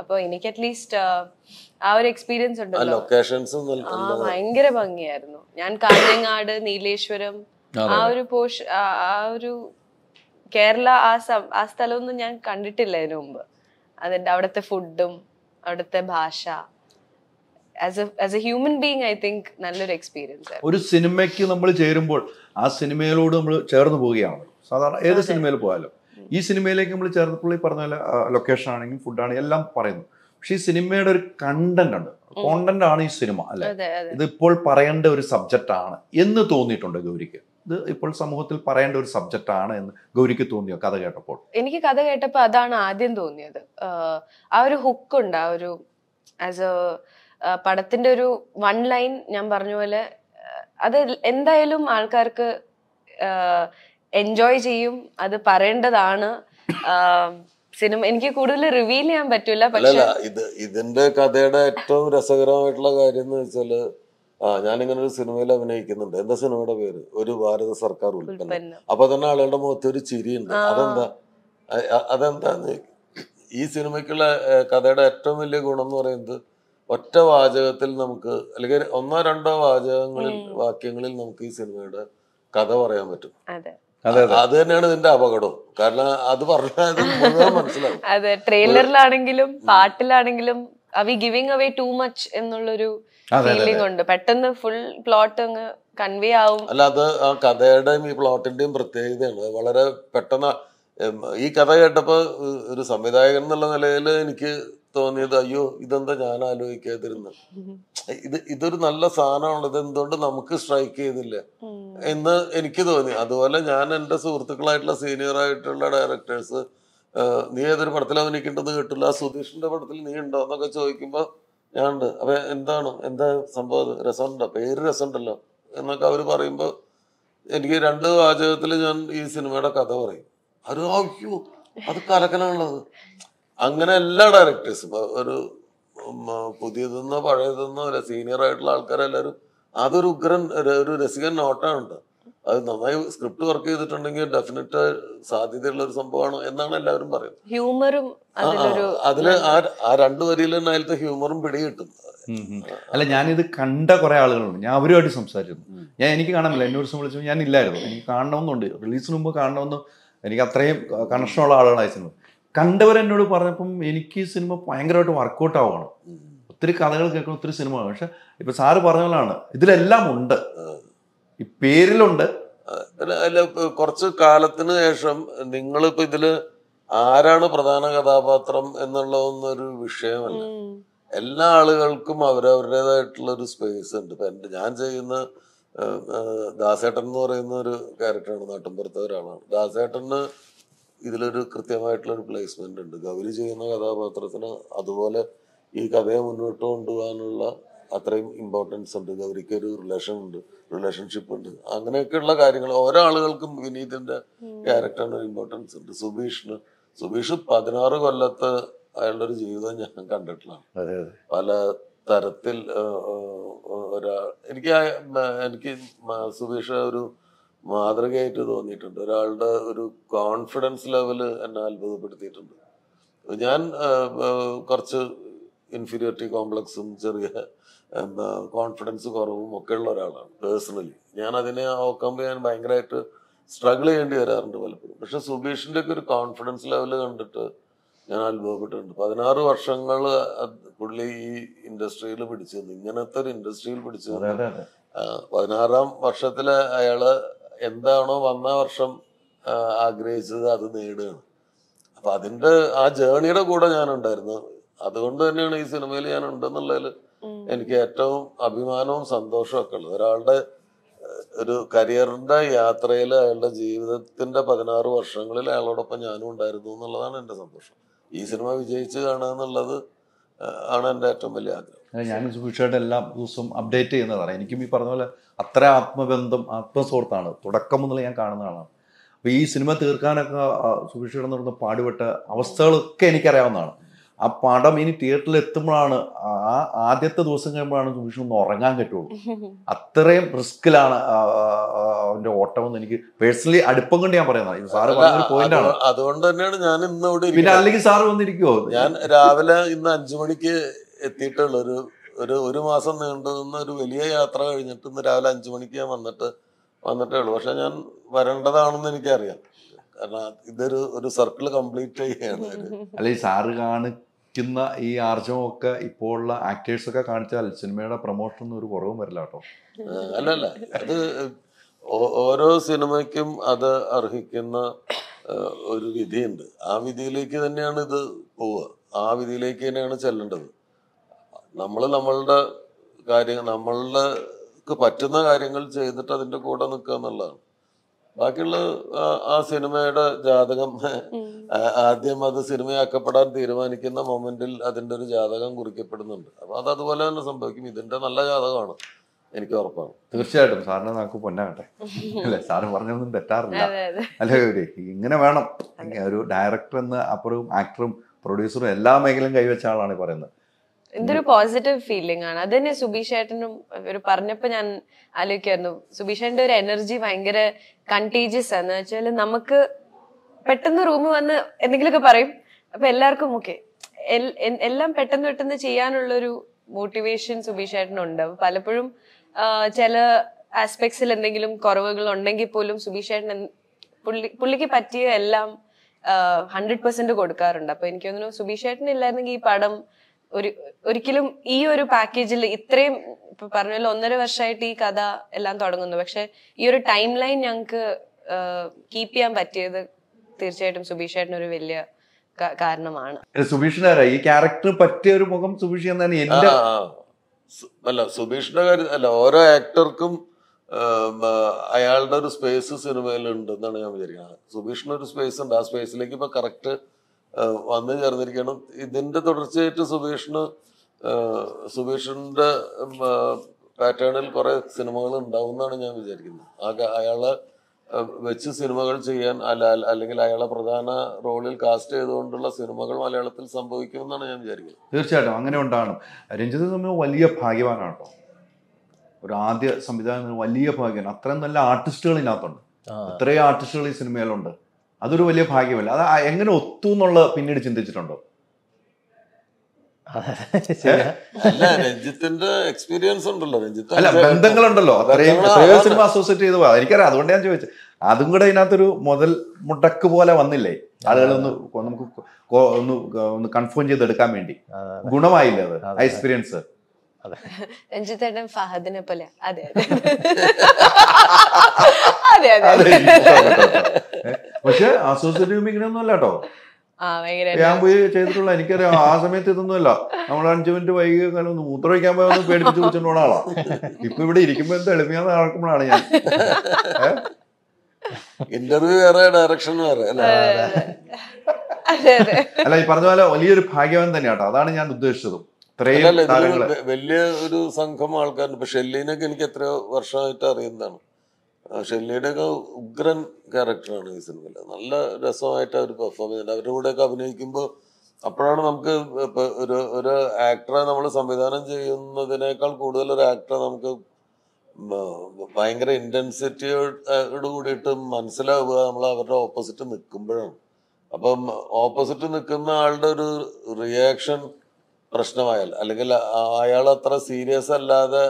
അപ്പൊ എനിക്ക് അറ്റ്ലീസ്റ്റ് ആ ഒരു എക്സ്പീരിയൻസ് ഉണ്ടല്ലോ ഭയങ്കര ഭംഗിയായിരുന്നു ഞാൻ കാഞ്ഞങ്ങാട് നീലേശ്വരം ആ ഒരു പോഷ് ആ ഒരു കേരള ആ ആ സ്ഥലമൊന്നും ഞാൻ കണ്ടിട്ടില്ല ഇതിനു മുമ്പ് അതിന്റെ അവിടുത്തെ ഫുഡും അവിടുത്തെ ഭാഷ ഹ്യൂമൻ ബീങ് ഐ തിങ്ക് നല്ലൊരു എക്സ്പീരിയൻസ് ഒരു സിനിമയ്ക്ക് നമ്മൾ ചേരുമ്പോൾ ആ സിനിമയിലോട് നമ്മൾ ചേർന്ന് പോവുകയാണ് സാധാരണ ഏത് സിനിമയിൽ പോയാലും ഈ സിനിമയിലേക്ക് നമ്മൾ ഈ പറഞ്ഞ ലൊക്കേഷൻ ആണെങ്കിലും ഫുഡാണെങ്കിലും എല്ലാം പറയുന്നു പക്ഷെ ഈ സിനിമയുടെ ഒരു കണ്ടന്റ് ഉണ്ട് കോണ്ടന്റ് ആണ് ഈ സിനിമ അല്ലെ ഇത് ഇപ്പോൾ പറയേണ്ട ഒരു സബ്ജക്റ്റ് ആണ് എന്ന് തോന്നിയിട്ടുണ്ട് ഗൗരിക്ക് ഇത് ഇപ്പോൾ സമൂഹത്തിൽ പറയേണ്ട ഒരു സബ്ജക്റ്റ് ആണ് എന്ന് ഗൗരിക്ക് തോന്നിയോ കഥ കേട്ടപ്പോൾ എനിക്ക് കഥ കേട്ടപ്പോൾ അതാണ് ആദ്യം തോന്നിയത് ആ ഒരു ഹുക്ക് ഉണ്ട് ആ ഒരു ആസ് എ പടത്തിന്റെ ഒരു വൺ ലൈൻ ഞാൻ പറഞ്ഞ പോലെ അത് എന്തായാലും ആൾക്കാർക്ക് എൻജോയ് ചെയ്യും അത് പറയേണ്ടതാണ് സിനിമ എനിക്ക് കൂടുതൽ റിവീൽ ചെയ്യാൻ പറ്റൂല പക്ഷേ ഇത് ഇതിന്റെ കഥയുടെ ഏറ്റവും രസകരമായിട്ടുള്ള കാര്യം എന്ന് വെച്ചാല് ആ ഞാനിങ്ങനെ ഒരു സിനിമയിൽ അഭിനയിക്കുന്നുണ്ട് എന്താ സിനിമയുടെ പേര് ഒരു ഭാരത സർക്കാർ ഉൽപ്പന്നം അപ്പൊ തന്നെ ആളുകളുടെ മുഖത്ത് ഒരു ചിരിയുണ്ട് അതെന്താ അതെന്താ ഈ സിനിമയ്ക്കുള്ള കഥയുടെ ഏറ്റവും വലിയ ഗുണം എന്ന് പറയുന്നത് ഒറ്റ വാചകത്തിൽ നമുക്ക് അല്ലെങ്കിൽ ഒന്നോ രണ്ടോ വാചകങ്ങളിൽ വാക്യങ്ങളിൽ നമുക്ക് ഈ സിനിമയുടെ കഥ പറയാൻ പറ്റും അത് തന്നെയാണ് ഇതിന്റെ അപകടം കാരണം അത് പറഞ്ഞാൽ മുഴുവൻ മനസ്സിലാവും അതെ ട്രെയിലറിലാണെങ്കിലും പാട്ടിലാണെങ്കിലും we giving away too much എന്നുള്ളൊരു ഫീലിംഗ് ഉണ്ട് പെട്ടെന്ന് ഫുൾ പ്ലോട്ട് അങ്ങ് കൺവേ ആവും അല്ല അത് ആ കഥയുടെയും ഈ പ്ലോട്ടിന്റെയും പ്രത്യേകതയാണ് വളരെ പെട്ടെന്ന് ഈ കഥ കേട്ടപ്പോൾ ഒരു സംവിധായകൻ എന്നുള്ള നിലയിൽ എനിക്ക് തോന്നിയത് അയ്യോ ഇതെന്താ ഞാൻ ആലോചിക്കാതിരുന്നത് ഇത് ഇതൊരു നല്ല സാധനമാണത് എന്തുകൊണ്ട് നമുക്ക് സ്ട്രൈക്ക് ചെയ്തില്ല എന്ന് എനിക്ക് തോന്നി അതുപോലെ ഞാൻ എൻ്റെ സുഹൃത്തുക്കളായിട്ടുള്ള സീനിയർ ആയിട്ടുള്ള ഡയറക്ടേഴ്സ് നീ ഏതൊരു പടത്തിൽ അഭിനയിക്കേണ്ടത് കേട്ടില്ല സുധീഷിന്റെ പടത്തിൽ നീ ഉണ്ടോ എന്നൊക്കെ ചോദിക്കുമ്പോൾ ഞാനുണ്ട് അപ്പൊ എന്താണ് എന്താ സംഭവം രസമുണ്ടോ പേര് രസമുണ്ടല്ലോ എന്നൊക്കെ അവര് പറയുമ്പോൾ എനിക്ക് രണ്ട് വാചകത്തിൽ ഞാൻ ഈ സിനിമയുടെ കഥ പറയും അവര് അത് കലക്കനാണുള്ളത് അങ്ങനെ എല്ലാ ഡയറക്ടേഴ്സും ഒരു പുതിയതെന്നോ പഴയതെന്നോ അല്ല സീനിയർ ആയിട്ടുള്ള ആൾക്കാരെല്ലാവരും അതൊരു ഉഗ്രൻ ഒരു രസികൻ നോട്ടാണ് അത് നന്നായി സ്ക്രിപ്റ്റ് വർക്ക് ചെയ്തിട്ടുണ്ടെങ്കിൽ ഡെഫിനറ്റ് സാധ്യതയുള്ള ഒരു സംഭവമാണ് എന്നാണ് എല്ലാവരും പറയുന്നത് ഹ്യൂമറും അതില് ആ രണ്ടു വരിയിലും അതിലത്തെ ഹ്യൂമറും പിടികിട്ടും അല്ല ഞാനിത് കണ്ട കുറെ ആളുകളുണ്ട് ഞാൻ അവരുമായിട്ട് സംസാരിച്ചിരുന്നു ഞാൻ എനിക്ക് കാണാമില്ല എന്നെ ദിവസം ഞാൻ ഇല്ലായിരുന്നു എനിക്ക് കാണണമെന്നുണ്ട് റിലീസിന് മുമ്പ് കാണണമെന്ന് എനിക്ക് അത്രയും കണക്ഷനുള്ള ആളുകളായിരുന്നു കണ്ടവർ എന്നോട് പറഞ്ഞപ്പം എനിക്ക് ഈ സിനിമ ഭയങ്കരമായിട്ട് വർക്കൗട്ട് ആവുകയാണ് ഒത്തിരി കഥകൾ കേൾക്കണം ഒത്തിരി സിനിമ പക്ഷെ ഇപ്പൊ സാറ് പറഞ്ഞ ഇതിലെല്ലാം ഉണ്ട് ഈ പേരിലുണ്ട് അല്ല കുറച്ച് കാലത്തിന് ശേഷം നിങ്ങളിപ്പോ ഇതില് ആരാണ് പ്രധാന കഥാപാത്രം എന്നുള്ളതൊന്നൊരു വിഷയമല്ല എല്ലാ ആളുകൾക്കും അവരവരുടേതായിട്ടുള്ള ഒരു സ്പേസ് ഉണ്ട് ഇപ്പൊ എന്റെ ഞാൻ ചെയ്യുന്ന ദാസേട്ടൻ എന്ന് പറയുന്ന ഒരു ക്യാരക്ടറാണ് നാട്ടിൻപുറത്തെ ഒരാളാണ് ദാസേട്ടന് ഇതിലൊരു കൃത്യമായിട്ടുള്ള ഒരു പ്ലേസ്മെന്റ് ഉണ്ട് ഗൗരി ചെയ്യുന്ന കഥാപാത്രത്തിന് അതുപോലെ ഈ കഥയെ മുന്നോട്ട് കൊണ്ടുപോകാനുള്ള അത്രയും ഇമ്പോർട്ടൻസ് ഉണ്ട് ഗൗരിക്ക് ഒരു റിലേഷൻ ഉണ്ട് റിലേഷൻഷിപ്പ് ഉണ്ട് അങ്ങനെയൊക്കെയുള്ള കാര്യങ്ങൾ ഓരോ ആളുകൾക്കും വിനീതിന്റെ ക്യാരക്ടറിന് ഒരു ഇമ്പോർട്ടൻസ് ഉണ്ട് സുബീഷിന് സുബീഷ് പതിനാറ് കൊല്ലത്തെ അയാളുടെ ഒരു ജീവിതം ഞാൻ കണ്ടിട്ടുള്ളതാണ് പല തരത്തിൽ ഒരാൾ എനിക്ക് എനിക്ക് സുബീഷ് ഒരു മാതൃകയായിട്ട് തോന്നിയിട്ടുണ്ട് ഒരാളുടെ ഒരു കോൺഫിഡൻസ് ലെവൽ എന്നെ അത്ഭുതപ്പെടുത്തിയിട്ടുണ്ട് ഞാൻ കുറച്ച് ഇൻഫീരിയോറിറ്റി കോംപ്ലക്സും ചെറിയ എന്താ കോൺഫിഡൻസ് കുറവും ഒക്കെ ഉള്ള ഒരാളാണ് പേഴ്സണലി ഞാൻ അതിനെ ഓക്കുമ്പോൾ ഞാൻ ഭയങ്കരമായിട്ട് സ്ട്രഗിൾ ചെയ്യേണ്ടി വരാറുണ്ട് പലപ്പോഴും പക്ഷെ സുബീഷിൻ്റെ ഒക്കെ ഒരു കോൺഫിഡൻസ് ലെവൽ കണ്ടിട്ട് ഞാൻ അനുഭവപ്പെട്ടിട്ടുണ്ട് പതിനാറ് വർഷങ്ങൾ പുള്ളി ഈ ഇൻഡസ്ട്രിയിൽ പിടിച്ചു ഇങ്ങനത്തെ ഒരു ഇൻഡസ്ട്രിയിൽ പിടിച്ചു പതിനാറാം വർഷത്തിൽ അയാള് എന്താണോ വന്ന വർഷം ആഗ്രഹിച്ചത് അത് നേടുകയാണ് അപ്പൊ അതിന്റെ ആ ജേണിയുടെ കൂടെ ഞാൻ അതുകൊണ്ട് തന്നെയാണ് ഈ സിനിമയിൽ ഞാൻ ഉണ്ടെന്നുള്ളതിൽ എനിക്ക് ഏറ്റവും അഭിമാനവും സന്തോഷവും ഒക്കെ ഉള്ളത് ഒരാളുടെ ഒരു കരിയറിന്റെ യാത്രയിൽ അയാളുടെ ജീവിതത്തിന്റെ പതിനാറ് വർഷങ്ങളിൽ അയാളോടൊപ്പം ഞാനും ഉണ്ടായിരുന്നു എന്നുള്ളതാണ് എൻ്റെ സന്തോഷം ഈ സിനിമ വിജയിച്ച് കാണുക എന്നുള്ളത് ആണ് എൻ്റെ ഏറ്റവും വലിയ ആഗ്രഹം ഞാൻ സുഭിക്ഷയുടെ എല്ലാ ദിവസവും അപ്ഡേറ്റ് ചെയ്യുന്നതാണ് എനിക്കും ഈ പറഞ്ഞ പോലെ അത്ര ആത്മബന്ധം ആത്മസുഹൃത്താണ് തുടക്കം മുതൽ ഞാൻ കാണുന്നതാണ് അപ്പോൾ ഈ സിനിമ തീർക്കാനൊക്കെ സുഭിക്ഷയുടെ എന്ന് പാടുപെട്ട അവസ്ഥകളൊക്കെ എനിക്കറിയാവുന്നതാണ് ആ പടം ഇനി തിയേറ്ററിൽ എത്തുമ്പോഴാണ് ആ ആദ്യത്തെ ദിവസം കഴിയുമ്പോഴാണ് സുഭിക്ഷ ഒന്ന് ഉറങ്ങാൻ പറ്റുള്ളൂ അത്രയും റിസ്കിലാണ് അവന്റെ ഓട്ടം എന്ന് എനിക്ക് പേഴ്സണലി അടുപ്പം കൊണ്ട് ഞാൻ പറയുന്നത് സാറ് പറഞ്ഞൊരു പോയിന്റ് ആണ് അതുകൊണ്ട് തന്നെയാണ് ഞാൻ ഇന്ന് ഇവിടെ പിന്നെ അല്ലെങ്കിൽ സാറ് വന്നിരിക്കുമോ ഞാൻ രാവിലെ ഇന്ന് അഞ്ചു മണിക്ക് എത്തിയിട്ടുള്ളൂ ഒരു ഒരു ഒരു മാസം നീണ്ടു നിന്ന് ഒരു വലിയ യാത്ര കഴിഞ്ഞിട്ട് ഇന്ന് രാവിലെ അഞ്ചു മണിക്ക് ഞാൻ വന്നിട്ട് വന്നിട്ടേ ഉള്ളൂ പക്ഷെ ഞാൻ വരേണ്ടതാണെന്ന് എനിക്കറിയാം കാരണം ഇതൊരു ഒരു സർക്കിൾ കംപ്ലീറ്റ് ചെയ്യാണ് അല്ല ഈ സാറ് കാണിക്കുന്ന ഈ ആർജവമൊക്കെ ഇപ്പോൾ ഉള്ള ആക്ടേഴ്സ് ഒക്കെ കാണിച്ചാൽ സിനിമയുടെ പ്രൊമോഷനൊന്നും ഒരു കുറവും വരില്ല കേട്ടോ അല്ലല്ല അത് ഓരോ സിനിമയ്ക്കും അത് അർഹിക്കുന്ന ഒരു വിധിയുണ്ട് ആ വിധിയിലേക്ക് തന്നെയാണ് ഇത് പോവുക ആ വിധിയിലേക്ക് തന്നെയാണ് ചെല്ലേണ്ടത് നമ്മൾ നമ്മളുടെ കാര്യങ്ങൾ നമ്മളുടെ പറ്റുന്ന കാര്യങ്ങൾ ചെയ്തിട്ട് അതിന്റെ കൂടെ നിൽക്കുക എന്നുള്ളതാണ് ബാക്കിയുള്ള ആ സിനിമയുടെ ജാതകം ആദ്യം അത് സിനിമയാക്കപ്പെടാൻ തീരുമാനിക്കുന്ന മൊമെന്റിൽ അതിന്റെ ഒരു ജാതകം കുറിക്കപ്പെടുന്നുണ്ട് അപ്പൊ അത് അതുപോലെ തന്നെ സംഭവിക്കും ഇതിന്റെ നല്ല ജാതകമാണ് എനിക്ക് ഉറപ്പാണ് തീർച്ചയായിട്ടും സാറിനെ നമുക്ക് പൊന്നാകട്ടെ അല്ലെ സാറ് പറഞ്ഞൊന്നും തെറ്റാറില്ല അല്ലേ ഒരു ഇങ്ങനെ വേണം ഒരു ഡയറക്ടർ എന്ന് അപ്പുറവും ആക്ടറും പ്രൊഡ്യൂസറും എല്ലാ മേഖലയും കൈവച്ച ആളാണ് പറയുന്നത് എന്തൊരു പോസിറ്റീവ് ഫീലിംഗ് ആണ് അത് തന്നെ സുബീഷേട്ടനും ഒരു പറഞ്ഞപ്പോ ഞാൻ ആലോചിക്കായിരുന്നു സുബീഷേട്ടന്റെ ഒരു എനർജി ഭയങ്കര കണ്ടീജിയസ് ആണ് വെച്ചാല് നമുക്ക് പെട്ടെന്ന് റൂം വന്ന് എന്തെങ്കിലുമൊക്കെ പറയും അപ്പൊ എല്ലാവർക്കും ഓക്കെ എല്ലാം പെട്ടെന്ന് പെട്ടെന്ന് ചെയ്യാനുള്ളൊരു മോട്ടിവേഷൻ സുബീഷേട്ടനുണ്ട് പലപ്പോഴും ചില ആസ്പെക്ട്സിൽ എന്തെങ്കിലും കുറവുകൾ ഉണ്ടെങ്കിൽ പോലും സുബീഷേട്ടൻ പുള്ളി പുള്ളിക്ക് പറ്റിയ എല്ലാം ഹൺഡ്രഡ് പെർസെന്റ് കൊടുക്കാറുണ്ട് അപ്പൊ എനിക്ക് തോന്നുന്നു സുബീഷേട്ടൻ ഇല്ലായിരുന്നെങ്കിൽ ഈ പടം ഒരു ഒരിക്കലും ഈ ഒരു പാക്കേജിൽ ഇത്രയും ഇപ്പൊ പറഞ്ഞല്ലോ ഒന്നര വർഷമായിട്ട് ഈ കഥ എല്ലാം തുടങ്ങുന്നു പക്ഷെ ഈ ഒരു ടൈം ലൈൻ ഞങ്ങൾക്ക് കീപ്പ് ചെയ്യാൻ പറ്റിയത് തീർച്ചയായിട്ടും സുബീഷേട്ടൻ ഒരു വലിയ കാരണമാണ് സുബീഷിനാരാ ഈ ക്യാരക്ടർ പറ്റിയ ഒരു മുഖം സുബീഷ് എന്നാണ് അല്ല സുബീഷിന്റെ കാര്യം അല്ല ഓരോ ആക്ടർക്കും അയാളുടെ ഒരു സ്പേസ് സിനിമയിലുണ്ട് എന്നാണ് ഞാൻ വിചാരിക്കുന്നത് സുബീഷിന് ഒരു സ്പേസ് ഉണ്ട് ആ സ്പേസിലേക്ക് ഇപ്പൊ കറക്റ്റ് വന്നു ചേർന്നിരിക്കണം ഇതിന്റെ തുടർച്ചയായിട്ട് സുബീഷിന് സുബീഷിന്റെ പാറ്റേണിൽ കുറെ സിനിമകൾ ഉണ്ടാവും എന്നാണ് ഞാൻ വിചാരിക്കുന്നത് ആകെ അയാളെ വെച്ച് സിനിമകൾ ചെയ്യാൻ അല്ല അല്ലെങ്കിൽ അയാളെ പ്രധാന റോളിൽ കാസ്റ്റ് ചെയ്തുകൊണ്ടുള്ള സിനിമകൾ മലയാളത്തിൽ സംഭവിക്കുമെന്നാണ് ഞാൻ വിചാരിക്കുന്നത് തീർച്ചയായിട്ടും അങ്ങനെ ഉണ്ടാകണം രഞ്ജിത് തമ്മിൽ വലിയ ഭാഗ്യവാനാണ് കേട്ടോ ഒരു ആദ്യ സംവിധാനം വലിയ ഭാഗ്യമാണ് അത്രയും നല്ല ആർട്ടിസ്റ്റുകൾ ഇതിനകത്തുണ്ട് അത്രയും ആർട്ടിസ്റ്റുകൾ ഈ സിനിമയിലുണ്ട് അതൊരു വലിയ ഭാഗ്യമല്ല അത് എങ്ങനെ ഒത്തു എന്നുള്ളത് പിന്നീട് ചിന്തിച്ചിട്ടുണ്ടോ അല്ല രഞ്ജിത്തിന്റെ എക്സ്പീരിയൻസ് ഉണ്ടല്ലോ രഞ്ജിത്ത് അല്ല ബന്ധങ്ങളുണ്ടല്ലോ സിനിമ അസോസിയേറ്റ് ചെയ്ത് പോകാം എനിക്കറിയാം അതുകൊണ്ട് ഞാൻ ചോദിച്ചത് അതും കൂടെ ഇതിനകത്തൊരു മുതൽ മുടക്ക് പോലെ വന്നില്ലേ ആളുകളൊന്ന് നമുക്ക് ഒന്ന് ഒന്ന് കൺഫേം ചെയ്തെടുക്കാൻ വേണ്ടി ഗുണമായില്ലേ അത് ആ എക്സ്പീരിയൻസ് രഞ്ജിത്തേട്ടൻ ഫഹദിനെ പോലെ അതെ അതെ അതെ അതെ പക്ഷെ അസോസിയേറ്റ് മിക്കണൊന്നുമല്ല കേട്ടോ ഞാൻ പോയി ചെയ്തിട്ടുള്ള എനിക്കറിയാം ആ സമയത്ത് ഇതൊന്നുമല്ല നമ്മൾ അഞ്ചു മിനിറ്റ് വൈകി ഒന്ന് വയ്ക്കാൻ പോയി ഒന്ന് പേടിപ്പിച്ച് വിളിച്ചോണ്ട ആളാ ഇപ്പൊ ഇവിടെ ഇരിക്കുമ്പോ എന്ത് എളിമയാന്ന് നടക്കുമ്പോഴാണ് ഞാൻ ഇന്റർവ്യൂ വേറെ ഡയറക്ഷൻ വേറെ അല്ല ഈ പറഞ്ഞ പോലെ വലിയൊരു ഭാഗ്യവാൻ കേട്ടോ അതാണ് ഞാൻ ഉദ്ദേശിച്ചതും വലിയ ഒരു സംഘം ആൾക്കാരുണ്ട് പക്ഷെ എല്ലിനൊക്കെ എനിക്ക് എത്രയോ വർഷമായിട്ട് അറിയുന്നതാണ് ഒക്കെ ഉഗ്രൻ ക്യാരക്ടറാണ് ഈ സിനിമയിൽ നല്ല രസമായിട്ട് അവർ പെർഫോം ചെയ്യുന്നുണ്ട് അവരുടെ ഒക്കെ അഭിനയിക്കുമ്പോൾ അപ്പോഴാണ് നമുക്ക് ഒരു ഒരു ആക്ടറെ നമ്മൾ സംവിധാനം ചെയ്യുന്നതിനേക്കാൾ കൂടുതൽ ഒരു ആക്ടറെ നമുക്ക് ഭയങ്കര ഇൻറ്റൻസിറ്റിയോട് കൂടിയിട്ട് മനസ്സിലാവുക നമ്മൾ അവരുടെ ഓപ്പോസിറ്റ് നിൽക്കുമ്പോഴാണ് അപ്പം ഓപ്പോസിറ്റ് നിൽക്കുന്ന ആളുടെ ഒരു റിയാക്ഷൻ പ്രശ്നമായാൽ അല്ലെങ്കിൽ അയാൾ അത്ര സീരിയസ് അല്ലാതെ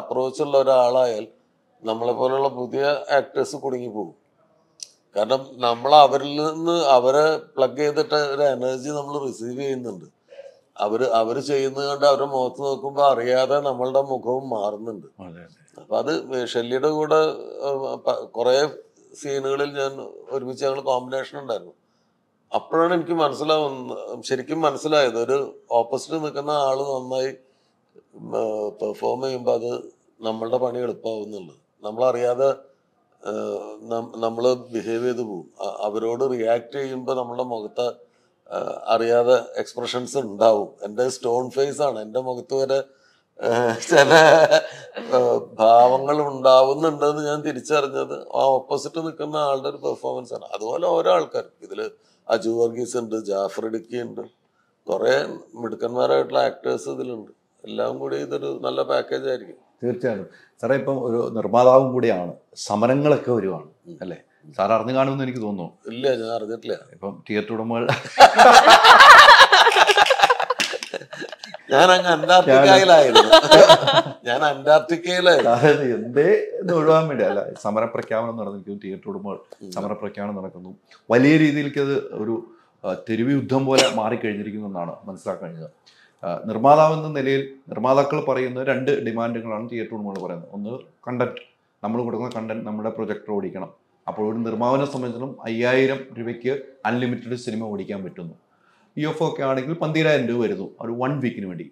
അപ്രോച്ചുള്ള ഒരാളായാൽ നമ്മളെ പോലുള്ള പുതിയ ആക്ടേഴ്സ് കുടുങ്ങി പോകും കാരണം നമ്മൾ അവരിൽ നിന്ന് അവരെ പ്ലഗ് ചെയ്തിട്ട് ഒരു എനർജി നമ്മൾ റിസീവ് ചെയ്യുന്നുണ്ട് അവര് അവര് ചെയ്യുന്നത് കൊണ്ട് അവരെ മുഖത്ത് നോക്കുമ്പോൾ അറിയാതെ നമ്മളുടെ മുഖവും മാറുന്നുണ്ട് അപ്പൊ അത് ഷെല്ലിയുടെ കൂടെ കുറെ സീനുകളിൽ ഞാൻ ഒരുമിച്ച് ഞങ്ങൾ കോമ്പിനേഷൻ ഉണ്ടായിരുന്നു അപ്പോഴാണ് എനിക്ക് മനസ്സിലാവുന്ന ശരിക്കും മനസ്സിലായത് ഒരു ഓപ്പോസിറ്റ് നിൽക്കുന്ന ആള് നന്നായി പെർഫോം ചെയ്യുമ്പോൾ അത് നമ്മളുടെ പണി എളുപ്പമാവുന്നുള്ളത് നമ്മളറിയാതെ നമ്മൾ ബിഹേവ് ചെയ്തു പോകും അവരോട് റിയാക്ട് ചെയ്യുമ്പോൾ നമ്മുടെ മുഖത്ത് അറിയാതെ എക്സ്പ്രഷൻസ് ഉണ്ടാവും എൻ്റെ സ്റ്റോൺ ഫേസ് ആണ് എൻ്റെ മുഖത്ത് വരെ ചില ഭാവങ്ങൾ ഉണ്ടാവുന്നുണ്ടെന്ന് ഞാൻ തിരിച്ചറിഞ്ഞത് ആ ഓപ്പോസിറ്റ് നിൽക്കുന്ന ആളുടെ ഒരു പെർഫോമൻസ് ആണ് അതുപോലെ ഓരോ ആൾക്കാർ ഇതിൽ അജു വർഗീസ് ഉണ്ട് ജാഫർ ഇടുക്കി ഉണ്ട് കുറേ മിടുക്കന്മാരായിട്ടുള്ള ആക്ടേഴ്സ് ഇതിലുണ്ട് എല്ലാം കൂടി ഇതൊരു നല്ല പാക്കേജ് ആയിരിക്കും തീർച്ചയായിട്ടും സാറേ ഇപ്പം ഒരു നിർമ്മാതാവും കൂടിയാണ് സമരങ്ങളൊക്കെ വരുവാണ് അല്ലേ സാർ അറിഞ്ഞു കാണുമെന്ന് എനിക്ക് തോന്നുന്നു ഇല്ല ഞാൻ അറിഞ്ഞിട്ടില്ല ഇപ്പം തിയേറ്റർ ഉടമകൾ ഞാൻ അങ്ങ് അന്റാർട്ടിക്കയിലായിരുന്നു ഞാൻ അന്റാർട്ടിക്കയിലായിരുന്നു എന്തേ എന്ന് ഒഴിവാൻ വേണ്ടി അല്ല സമരപ്രഖ്യാപനം നടന്നിരിക്കുന്നു തിയേറ്റർ ഉടമകൾ സമരപ്രഖ്യാപനം നടക്കുന്നു വലിയ രീതിയിലേക്ക് അത് ഒരു തെരുവ് യുദ്ധം പോലെ മാറിക്കഴിഞ്ഞിരിക്കുന്നു എന്നാണ് മനസ്സിലാക്കാൻ കഴിഞ്ഞത് നിർമ്മാതാവെന്ന നിലയിൽ നിർമ്മാതാക്കൾ പറയുന്ന രണ്ട് ഡിമാൻഡുകളാണ് തിയേറ്റർ ഉടമകൾ പറയുന്നത് ഒന്ന് കണ്ടന്റ് നമ്മൾ കൊടുക്കുന്ന കണ്ടന്റ് നമ്മുടെ പ്രൊജക്ടർ ഓടിക്കണം അപ്പോൾ ഒരു നിർമ്മാവനെ സംബന്ധിച്ചിടത്തോളം അയ്യായിരം രൂപയ്ക്ക് അൺലിമിറ്റഡ് സിനിമ ഓടിക്കാൻ പറ്റുന്നു ഇ e എഫ് ഒക്കെ ആണെങ്കിൽ പന്തിരായിരം രൂപ വരുന്നു ഒരു വൺ വീക്കിന് വേണ്ടി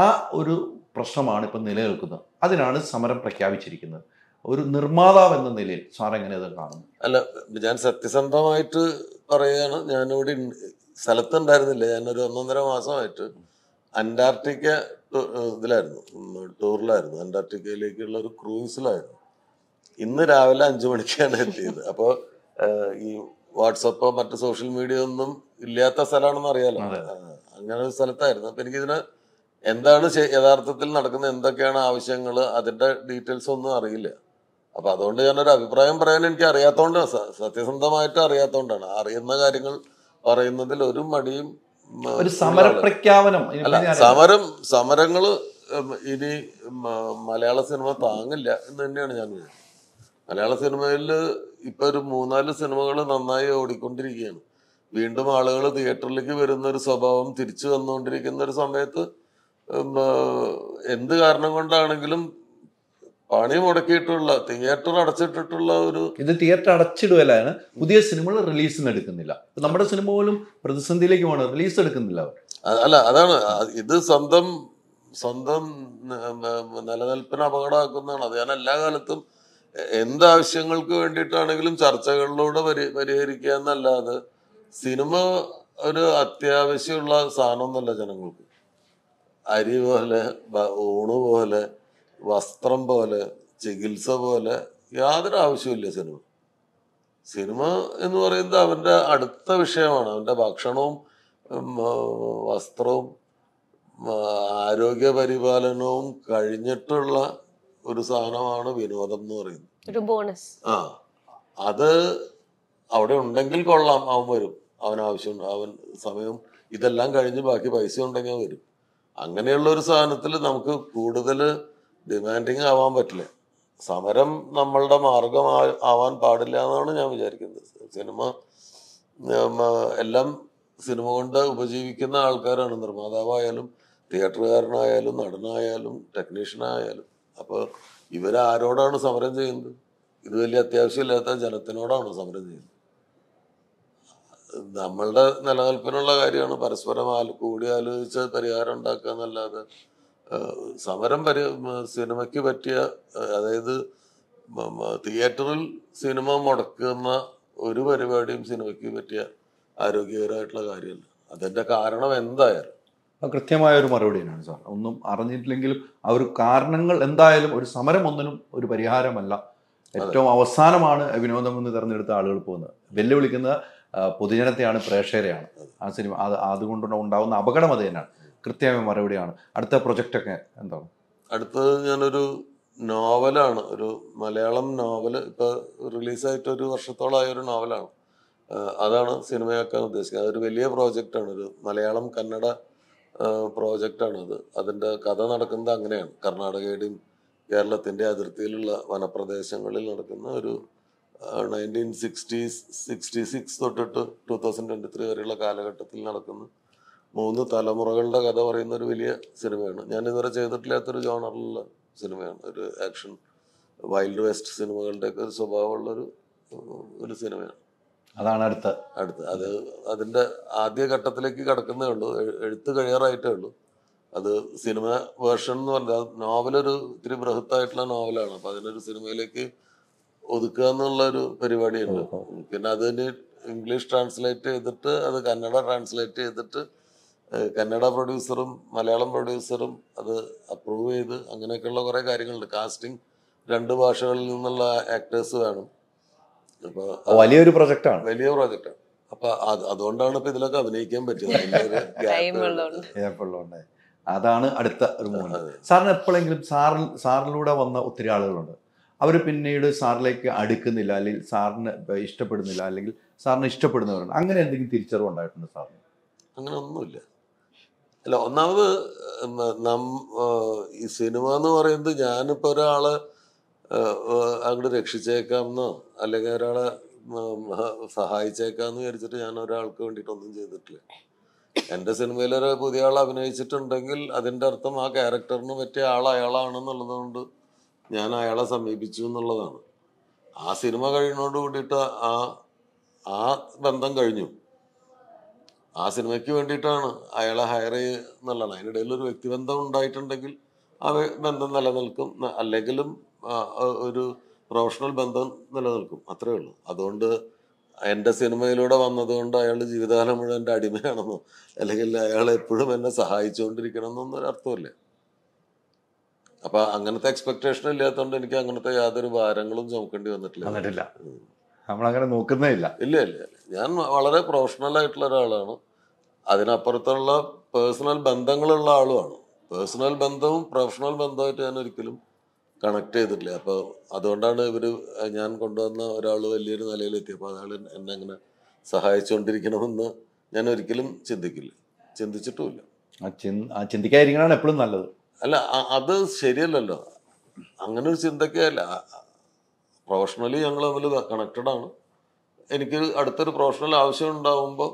ആ ഒരു പ്രശ്നമാണ് ഇപ്പം നിലനിൽക്കുന്നത് അതിനാണ് സമരം പ്രഖ്യാപിച്ചിരിക്കുന്നത് ഒരു നിർമ്മാതാവ് എന്ന നിലയിൽ സാർ എങ്ങനെ ഇത് കാണുന്നു അല്ല ഞാൻ സത്യസന്ധമായിട്ട് പറയുകയാണ് ഞാനിവിടെ സ്ഥലത്തുണ്ടായിരുന്നില്ല ഞാനൊരു ഒന്നൊന്നര മാസമായിട്ട് അന്റാർട്ടിക്ക ഇതിലായിരുന്നു ടൂറിലായിരുന്നു അന്റാർട്ടിക്കയിലേക്കുള്ള ഒരു ക്രൂസിലായിരുന്നു ഇന്ന് രാവിലെ അഞ്ചു മണിക്കാണ് എത്തിയത് അപ്പോൾ ഈ വാട്സപ്പോ മറ്റ് സോഷ്യൽ മീഡിയ ഒന്നും ഇല്ലാത്ത സ്ഥലമാണെന്ന് അറിയാലോ അങ്ങനെ ഒരു സ്ഥലത്തായിരുന്നു അപ്പൊ എനിക്കിതിന് എന്താണ് യഥാർത്ഥത്തിൽ നടക്കുന്ന എന്തൊക്കെയാണ് ആവശ്യങ്ങൾ അതിന്റെ ഡീറ്റെയിൽസ് ഒന്നും അറിയില്ല അപ്പൊ അതുകൊണ്ട് ഞാനൊരു അഭിപ്രായം പറയാൻ എനിക്ക് അറിയാത്തോണ്ടാണ് സത്യസന്ധമായിട്ട് അറിയാത്തോണ്ടാണ് അറിയുന്ന കാര്യങ്ങൾ പറയുന്നതിൽ ഒരു മടിയും ഒരു സമര പ്രഖ്യാപനം സമരം സമരങ്ങള് ഇനി മലയാള സിനിമ താങ്ങില്ല എന്ന് തന്നെയാണ് ഞാൻ മലയാള സിനിമയിൽ ഇപ്പൊ ഒരു മൂന്നാല് സിനിമകൾ നന്നായി ഓടിക്കൊണ്ടിരിക്കുകയാണ് വീണ്ടും ആളുകൾ തിയേറ്ററിലേക്ക് വരുന്ന ഒരു സ്വഭാവം തിരിച്ചു വന്നുകൊണ്ടിരിക്കുന്ന ഒരു സമയത്ത് എന്ത് കാരണം കൊണ്ടാണെങ്കിലും പണി മുടക്കിയിട്ടുള്ള തിയേറ്റർ അടച്ചിട്ടിട്ടുള്ള ഒരു ഇത് തിയേറ്റർ അടച്ചിടുകയാണ് പുതിയ സിനിമകൾ റിലീസിന് എടുക്കുന്നില്ല നമ്മുടെ സിനിമ പോലും പ്രതിസന്ധിയിലേക്ക് പോകണം റിലീസ് എടുക്കുന്നില്ല അല്ല അതാണ് ഇത് സ്വന്തം സ്വന്തം നിലനിൽപ്പിന് അപകടമാക്കുന്നതാണ് അത് ഞാൻ എല്ലാ കാലത്തും എന്താവശ്യങ്ങൾക്ക് വേണ്ടിയിട്ടാണെങ്കിലും ചർച്ചകളിലൂടെ പരി പരിഹരിക്കുക എന്നല്ലാതെ സിനിമ ഒരു അത്യാവശ്യമുള്ള സാധനമൊന്നുമല്ല ജനങ്ങൾക്ക് അരി പോലെ ഊണ് പോലെ വസ്ത്രം പോലെ ചികിത്സ പോലെ യാതൊരു ആവശ്യമില്ല സിനിമ സിനിമ എന്ന് പറയുന്നത് അവൻ്റെ അടുത്ത വിഷയമാണ് അവൻ്റെ ഭക്ഷണവും വസ്ത്രവും ആരോഗ്യ പരിപാലനവും കഴിഞ്ഞിട്ടുള്ള ഒരു സാധനമാണ് വിനോദം എന്ന് പറയുന്നത് ബോണസ് ആ അത് അവിടെ ഉണ്ടെങ്കിൽ കൊള്ളാം അവൻ വരും അവൻ ആവശ്യം അവൻ സമയം ഇതെല്ലാം കഴിഞ്ഞ് ബാക്കി പൈസ ഉണ്ടെങ്കിൽ വരും അങ്ങനെയുള്ള ഒരു സാധനത്തിൽ നമുക്ക് കൂടുതൽ ഡിമാൻഡിങ് ആവാൻ പറ്റില്ല സമരം നമ്മളുടെ മാർഗം ആവാൻ പാടില്ല എന്നാണ് ഞാൻ വിചാരിക്കുന്നത് സിനിമ എല്ലാം സിനിമ കൊണ്ട് ഉപജീവിക്കുന്ന ആൾക്കാരാണ് നിർമ്മാതാവായാലും തിയേറ്ററുകാരനായാലും നടനായാലും ടെക്നീഷ്യനായാലും അപ്പോൾ ഇവരാരോടാണ് സമരം ചെയ്യുന്നത് ഇത് വലിയ അത്യാവശ്യമില്ലാത്ത ജനത്തിനോടാണ് സമരം ചെയ്യുന്നത് നമ്മളുടെ നിലനിൽപ്പിനുള്ള കാര്യമാണ് പരസ്പരം കൂടി ആലോചിച്ച് പരിഹാരം ഉണ്ടാക്കുക എന്നല്ലാതെ സമരം പരി സിനിമയ്ക്ക് പറ്റിയ അതായത് തിയേറ്ററിൽ സിനിമ മുടക്കുന്ന ഒരു പരിപാടിയും സിനിമയ്ക്ക് പറ്റിയ ആരോഗ്യകരമായിട്ടുള്ള കാര്യമല്ല അതിന്റെ കാരണം എന്തായാലും കൃത്യമായ ഒരു മറുപടി തന്നെയാണ് സാർ ഒന്നും അറിഞ്ഞിട്ടില്ലെങ്കിലും ആ ഒരു കാരണങ്ങൾ എന്തായാലും ഒരു സമരം ഒന്നിനും ഒരു പരിഹാരമല്ല ഏറ്റവും അവസാനമാണ് വിനോദം എന്ന് തിരഞ്ഞെടുത്ത ആളുകൾ പോകുന്നത് വെല്ലുവിളിക്കുന്ന പൊതുജനത്തെയാണ് പ്രേക്ഷകരെയാണ് ആ സിനിമ അത് അതുകൊണ്ടുണ്ടാവുന്ന അപകടം അത് തന്നെയാണ് കൃത്യമായ മറുപടിയാണ് അടുത്ത പ്രൊജക്റ്റൊക്കെ എന്താണ് അടുത്തത് ഞാനൊരു നോവലാണ് ഒരു മലയാളം നോവൽ ഇപ്പൊ റിലീസായിട്ട് ഒരു വർഷത്തോളമായ ഒരു നോവലാണ് അതാണ് സിനിമയാക്കാൻ ഉദ്ദേശിക്കുന്നത് അതൊരു വലിയ പ്രോജക്റ്റാണ് ഒരു മലയാളം കന്നഡ ആണ് അത് അതിൻ്റെ കഥ നടക്കുന്നത് അങ്ങനെയാണ് കർണാടകയുടെയും കേരളത്തിൻ്റെ അതിർത്തിയിലുള്ള വനപ്രദേശങ്ങളിൽ നടക്കുന്ന ഒരു നയൻറ്റീൻ സിക്സ്റ്റീസ് സിക്സ്റ്റി സിക്സ് തൊട്ടിട്ട് ടു തൗസൻഡ് ട്വൻറ്റി ത്രീ വരെയുള്ള കാലഘട്ടത്തിൽ നടക്കുന്ന മൂന്ന് തലമുറകളുടെ കഥ പറയുന്ന ഒരു വലിയ സിനിമയാണ് ഞാൻ ഇതുവരെ ചെയ്തിട്ടില്ലാത്തൊരു ജോണറിലുള്ള സിനിമയാണ് ഒരു ആക്ഷൻ വൈൽഡ് വെസ്റ്റ് സിനിമകളുടെയൊക്കെ ഒരു സ്വഭാവമുള്ളൊരു ഒരു സിനിമയാണ് അതാണ് അടുത്ത അടുത്ത് അത് അതിൻ്റെ ആദ്യ ഘട്ടത്തിലേക്ക് കടക്കുന്നേ ഉള്ളൂ എഴുത്ത് കഴിയാറായിട്ടേ ഉള്ളൂ അത് സിനിമ വേർഷൻ എന്ന് പറഞ്ഞാൽ നോവലൊരു ഇത്തിരി ബൃഹത്തായിട്ടുള്ള നോവലാണ് അപ്പം അതിനൊരു സിനിമയിലേക്ക് ഒതുക്കുക എന്നുള്ള ഒരു പരിപാടിയുണ്ട് പിന്നെ അതിന് ഇംഗ്ലീഷ് ട്രാൻസ്ലേറ്റ് ചെയ്തിട്ട് അത് കന്നഡ ട്രാൻസ്ലേറ്റ് ചെയ്തിട്ട് കന്നഡ പ്രൊഡ്യൂസറും മലയാളം പ്രൊഡ്യൂസറും അത് അപ്രൂവ് ചെയ്ത് അങ്ങനെയൊക്കെയുള്ള കുറേ കാര്യങ്ങളുണ്ട് കാസ്റ്റിംഗ് രണ്ട് ഭാഷകളിൽ നിന്നുള്ള ആക്ടേഴ്സ് വേണം അപ്പോൾ വലിയൊരു പ്രൊജക്റ്റാണ് വലിയ പ്രൊജക്റ്റാണ് അപ്പൊ അതുകൊണ്ടാണ് ഇപ്പൊ ഇതിലൊക്കെ അഭിനയിക്കാൻ പറ്റുന്നത് അതാണ് അടുത്ത ഒരു മൂന്ന് സാറിന് എപ്പോഴെങ്കിലും സാറിൽ സാറിലൂടെ വന്ന ഒത്തിരി ആളുകളുണ്ട് അവർ പിന്നീട് സാറിലേക്ക് അടുക്കുന്നില്ല അല്ലെങ്കിൽ സാറിന് ഇഷ്ടപ്പെടുന്നില്ല അല്ലെങ്കിൽ സാറിന് ഇഷ്ടപ്പെടുന്നവരുണ്ട് അങ്ങനെ എന്തെങ്കിലും തിരിച്ചറിവ് ഉണ്ടായിട്ടുണ്ട് സാറിന് അങ്ങനെ ഒന്നുമില്ല അല്ല ഒന്നാമത് നം ഈ സിനിമ എന്ന് പറയുന്നത് ഞാനിപ്പോൾ ഒരാളെ അങ്ങോട്ട് രക്ഷിച്ചേക്കാമെന്നോ അല്ലെങ്കിൽ ഒരാളെ സഹായിച്ചേക്കാമെന്ന് വിചാരിച്ചിട്ട് ഞാൻ ഒരാൾക്ക് വേണ്ടിയിട്ടൊന്നും ചെയ്തിട്ടില്ല എൻ്റെ സിനിമയിൽ ഒരു പുതിയ ആൾ അഭിനയിച്ചിട്ടുണ്ടെങ്കിൽ അതിൻ്റെ അർത്ഥം ആ ക്യാരക്ടറിന് പറ്റിയ ആൾ അയാളാണെന്നുള്ളത് കൊണ്ട് ഞാൻ അയാളെ സമീപിച്ചു എന്നുള്ളതാണ് ആ സിനിമ കഴിഞ്ഞോട് കൂടിയിട്ട് ആ ആ ബന്ധം കഴിഞ്ഞു ആ സിനിമയ്ക്ക് വേണ്ടിയിട്ടാണ് അയാളെ ഹയർ എന്നുള്ളതാണ് അതിനിടയിൽ ഒരു വ്യക്തിബന്ധം ഉണ്ടായിട്ടുണ്ടെങ്കിൽ ആ ബന്ധം നിലനിൽക്കും അല്ലെങ്കിലും ഒരു പ്രൊഫഷണൽ ബന്ധം നിലനിൽക്കും അത്രേ ഉള്ളൂ അതുകൊണ്ട് എൻ്റെ സിനിമയിലൂടെ വന്നതുകൊണ്ട് അയാളുടെ ജീവിതകാലം മുഴുവൻ എൻ്റെ അടിമയാണെന്നോ അല്ലെങ്കിൽ അയാൾ എപ്പോഴും എന്നെ സഹായിച്ചുകൊണ്ടിരിക്കണമെന്നൊന്നും ഒരു അർത്ഥമില്ല അപ്പം അങ്ങനത്തെ എക്സ്പെക്ടേഷൻ ഇല്ലാത്തതുകൊണ്ട് എനിക്ക് അങ്ങനത്തെ യാതൊരു ഭാരങ്ങളും ചുമക്കേണ്ടി വന്നിട്ടില്ല നമ്മളങ്ങനെ നോക്കുന്നേ ഇല്ല ഇല്ല ഇല്ല ഞാൻ വളരെ പ്രൊഫഷണൽ ആയിട്ടുള്ള ഒരാളാണ് അതിനപ്പുറത്തുള്ള പേഴ്സണൽ ബന്ധങ്ങളുള്ള ആളുമാണ് പേഴ്സണൽ ബന്ധവും പ്രൊഫഷണൽ ബന്ധമായിട്ട് ഞാൻ ഒരിക്കലും കണക്ട് ചെയ്തിട്ടില്ല അപ്പോൾ അതുകൊണ്ടാണ് ഇവർ ഞാൻ കൊണ്ടുവന്ന ഒരാൾ വലിയൊരു നിലയിലെത്തി അപ്പോൾ അയാൾ എന്നെ അങ്ങനെ സഹായിച്ചുകൊണ്ടിരിക്കണമെന്ന് ഞാൻ ഒരിക്കലും ചിന്തിക്കില്ല ചിന്തിച്ചിട്ടുമില്ല ആ ചിന്തിക്കാതിരിക്കണമാണ് എപ്പോഴും നല്ലത് അല്ല അത് ശരിയല്ലല്ലോ അങ്ങനെ ഒരു ചിന്തക്കല്ല പ്രൊഫഷണലി ഞങ്ങൾ തമ്മിൽ ആണ് എനിക്ക് അടുത്തൊരു പ്രൊഫഷണൽ ആവശ്യം ഉണ്ടാവുമ്പോൾ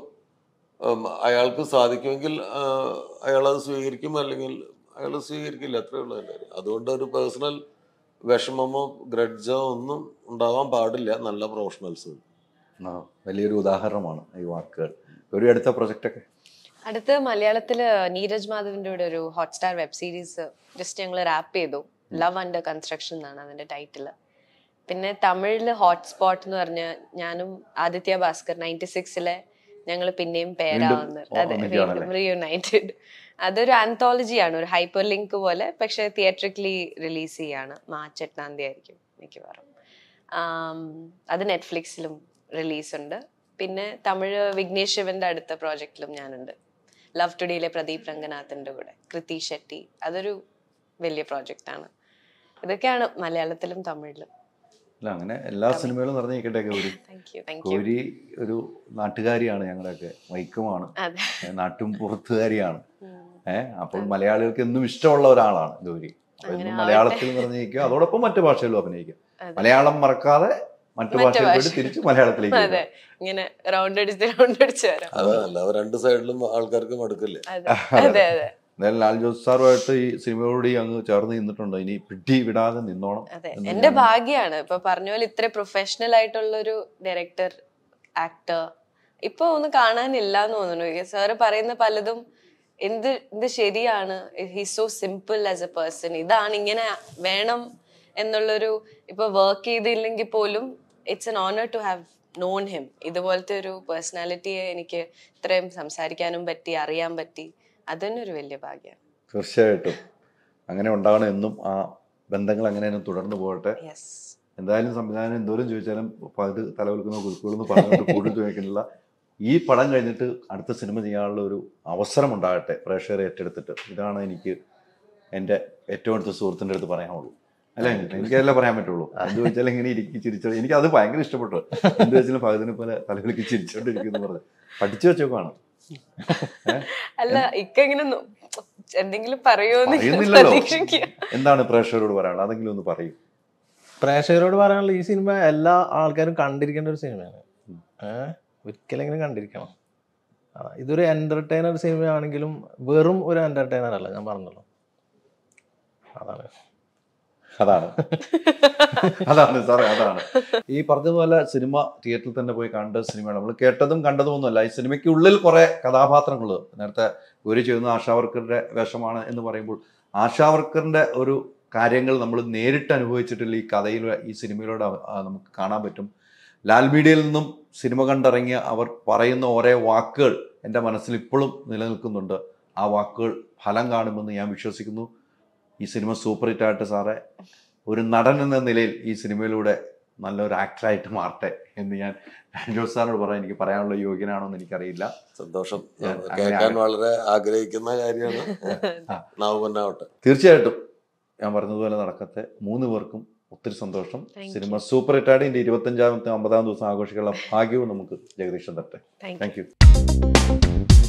അയാൾക്ക് സാധിക്കുമെങ്കിൽ അയാളത് സ്വീകരിക്കും അല്ലെങ്കിൽ അയാൾ സ്വീകരിക്കില്ല അത്രേ ഉള്ളൂ എൻ്റെ അതുകൊണ്ട് ഒരു പേഴ്സണൽ വിഷമമോ ഗ്രഡ്ജോ ഒന്നും ഉണ്ടാവാൻ പാടില്ല നല്ല പ്രൊഫഷണൽസ് വലിയൊരു ഉദാഹരണമാണ് ഈ വാക്കുകൾ ഒരു അടുത്ത പ്രൊജക്റ്റൊക്കെ അടുത്ത മലയാളത്തിൽ നീരജ് മാധവിൻ്റെ കൂടെ ഒരു ഹോട്ട്സ്റ്റാർ വെബ് സീരീസ് ജസ്റ്റ് ഞങ്ങൾ റാപ്പ് ചെയ്തു ലവ് അണ്ടർ കൺസ്ട്രക്ഷൻ എന്നാണ് അതിന്റെ ടൈറ്റിൽ പിന്നെ തമിഴിൽ ഹോട്ട്സ്പോട്ട് എന്ന് പറഞ്ഞ ഞാനും ആദിത്യ ഭാസ്കർ നയൻറ്റി സിക്സിലെ ഞങ്ങൾ പിന്നെയും പേരാവുന്നുണ്ട് അതൊരു ആന്തോളജിയാണ് ഒരു ഹൈപ്പർ ലിങ്ക് പോലെ പക്ഷെ തിയേറ്ററിക്കലി റിലീസ് ചെയ്യാണ് മാർച്ച് എട്ടാം തീയതി ആയിരിക്കും മിക്കവാറും അത് നെറ്റ്ഫ്ലിക്സിലും റിലീസ് ഉണ്ട് പിന്നെ തമിഴ് വിഘ്നേഷ് ശിവന്റെ അടുത്ത പ്രോജക്റ്റിലും ഞാനുണ്ട് ലവ് ടുഡേയിലെ പ്രദീപ് രംഗനാഥിന്റെ കൂടെ കൃതി ഷെട്ടി അതൊരു വലിയ പ്രോജക്റ്റാണ് ഇതൊക്കെയാണ് മലയാളത്തിലും തമിഴിലും അല്ല അങ്ങനെ എല്ലാ സിനിമകളും നിൽക്കട്ടെ ഗൗരി ഗൗരി ഒരു നാട്ടുകാരിയാണ് ഞങ്ങളുടെയൊക്കെ വൈക്കമാണ് നാട്ടും പുറത്തുകാരിയാണ് ഏഹ് അപ്പോൾ മലയാളികൾക്ക് എന്നും ഇഷ്ടമുള്ള ഒരാളാണ് ഗൗരി എന്നും മലയാളത്തിൽ നിൽക്കുക അതോടൊപ്പം മറ്റു ഭാഷകളിലും അഭിനയിക്കുക മലയാളം മറക്കാതെ മറ്റു ഭാഷയിൽ തിരിച്ച് മലയാളത്തിലേക്ക് ഇങ്ങനെ റൗണ്ട് അടിച്ച് റൗണ്ട് അടിച്ച് അതെ അല്ല രണ്ട് സൈഡിലും ആൾക്കാർക്ക് മടുക്കില്ലേ അതെ അതെ എന്തായാലും ലാൽ ജോസ് സാറുമായിട്ട് ഈ സിനിമയോട് അങ്ങ് ചേർന്ന് നിന്നിട്ടുണ്ട് ഇനി പിടി വിടാതെ നിന്നോണം അതെ എന്റെ ഭാഗ്യാണ് ഇപ്പൊ പറഞ്ഞ പോലെ ഇത്ര പ്രൊഫഷണൽ ആയിട്ടുള്ള ഒരു ഡയറക്ടർ ആക്ടർ ഇപ്പൊ ഒന്നും കാണാനില്ല എന്ന് തോന്നുന്നു സാറ് പറയുന്ന പലതും എന്ത് എന്ത് ശരിയാണ് he so simple as a person ഇതാണ് ഇങ്ങനെ വേണം എന്നുള്ളൊരു ഇപ്പൊ വർക്ക് ചെയ്തില്ലെങ്കിൽ പോലും it's an honour to have known him ഇതുപോലത്തെ ഒരു പേഴ്സണാലിറ്റിയെ എനിക്ക് ഇത്രയും സംസാരിക്കാനും പറ്റി അറിയാൻ പറ്റി അതന്നെ ഒരു വലിയ ഭാഗ്യമാണ് തീർച്ചയായിട്ടും അങ്ങനെ ഉണ്ടാവണം എന്നും ആ ബന്ധങ്ങൾ അങ്ങനെ തുടർന്നു പോകട്ടെ എന്തായാലും സംവിധാനം എന്തോരം ചോദിച്ചാലും പകുതി തലവെൽക്കുന്ന കുരുക്കുകളെന്ന് പറഞ്ഞിട്ട് കൂടുതൽ ചോദിക്കുന്നില്ല ഈ പടം കഴിഞ്ഞിട്ട് അടുത്ത സിനിമ ചെയ്യാനുള്ള ഒരു അവസരം ഉണ്ടാകട്ടെ പ്രേക്ഷകരെ ഏറ്റെടുത്തിട്ട് ഇതാണ് എനിക്ക് എൻ്റെ ഏറ്റവും അടുത്ത സുഹൃത്തിൻ്റെ അടുത്ത് പറയാനുള്ളൂ അല്ല എനിക്കതല്ലേ പറയാൻ പറ്റുള്ളൂ എന്ത് വെച്ചാൽ ഇങ്ങനെ ഇരിക്കി ചിരിച്ചോ എനിക്ക് അത് ഭയങ്കര ഇഷ്ടപ്പെട്ടു എന്ത് വെച്ചാലും പകുതിനെ പോലെ തലവിളിക്ക് ചിരിച്ചോണ്ടിരിക്കുന്നു പറഞ്ഞത് പഠിച്ചു വെച്ചോക്കാണ് അല്ല ഇക്ക ഇങ്ങനെ എന്തെങ്കിലും പറയുമോ എന്താണ് പ്രേക്ഷകരോട് പറയാനുള്ളത് അതെങ്കിലും ഒന്ന് പറയും പ്രേക്ഷകരോട് പറയാനുള്ള ഈ സിനിമ എല്ലാ ആൾക്കാരും കണ്ടിരിക്കേണ്ട ഒരു സിനിമയാണ് ഒരിക്കലെങ്കിലും കണ്ടിരിക്കണം ഇതൊരു എന്റർടൈനർ സിനിമയാണെങ്കിലും വെറും ഒരു എന്റർടൈനർ അല്ല ഞാൻ പറഞ്ഞല്ലോ അതാണ് അതാണ് അതാണ് സാറേ അതാണ് ഈ പറഞ്ഞതുപോലെ സിനിമ തിയേറ്ററിൽ തന്നെ പോയി കണ്ട സിനിമയാണ് നമ്മൾ കേട്ടതും കണ്ടതും ഒന്നുമല്ല ഈ സിനിമയ്ക്ക് ഉള്ളിൽ കുറെ കഥാപാത്രങ്ങൾ നേരത്തെ ഗൗരി ചെയ്യുന്ന ആശാവർക്കറുടെ വേഷമാണ് എന്ന് പറയുമ്പോൾ ആശാവർക്കറിന്റെ ഒരു കാര്യങ്ങൾ നമ്മൾ നേരിട്ട് അനുഭവിച്ചിട്ടില്ല ഈ കഥയിൽ ഈ സിനിമയിലൂടെ നമുക്ക് കാണാൻ പറ്റും ലാൽ മീഡിയയിൽ നിന്നും സിനിമ കണ്ടിറങ്ങിയ അവർ പറയുന്ന ഓരോ വാക്കുകൾ എൻ്റെ മനസ്സിൽ ഇപ്പോഴും നിലനിൽക്കുന്നുണ്ട് ആ വാക്കുകൾ ഫലം കാണുമെന്ന് ഞാൻ വിശ്വസിക്കുന്നു ഈ സിനിമ സൂപ്പർ ഹിറ്റ് ആയിട്ട് സാറേ ഒരു നടൻ എന്ന നിലയിൽ ഈ സിനിമയിലൂടെ നല്ലൊരു ആക്ടറായിട്ട് മാറട്ടെ എന്ന് ഞാൻ ജോസ് സാറിനോട് പറയാൻ എനിക്ക് പറയാനുള്ള യോഗ്യനാണോ എന്ന് എനിക്കറിയില്ല സന്തോഷം കേൾക്കാൻ വളരെ ആഗ്രഹിക്കുന്ന കാര്യമാണ് തീർച്ചയായിട്ടും ഞാൻ പറഞ്ഞതുപോലെ നടക്കത്തെ മൂന്ന് പേർക്കും ഒത്തിരി സന്തോഷം സിനിമ സൂപ്പർ ഹിറ്റാണ് ഇതിന്റെ ഇരുപത്തഞ്ചാമത്തെ അമ്പതാം ദിവസം ആഘോഷിക്കാനുള്ള ഭാഗ്യവും നമുക്ക് ജഗദീഷൻ തട്ടെ താങ്ക് യു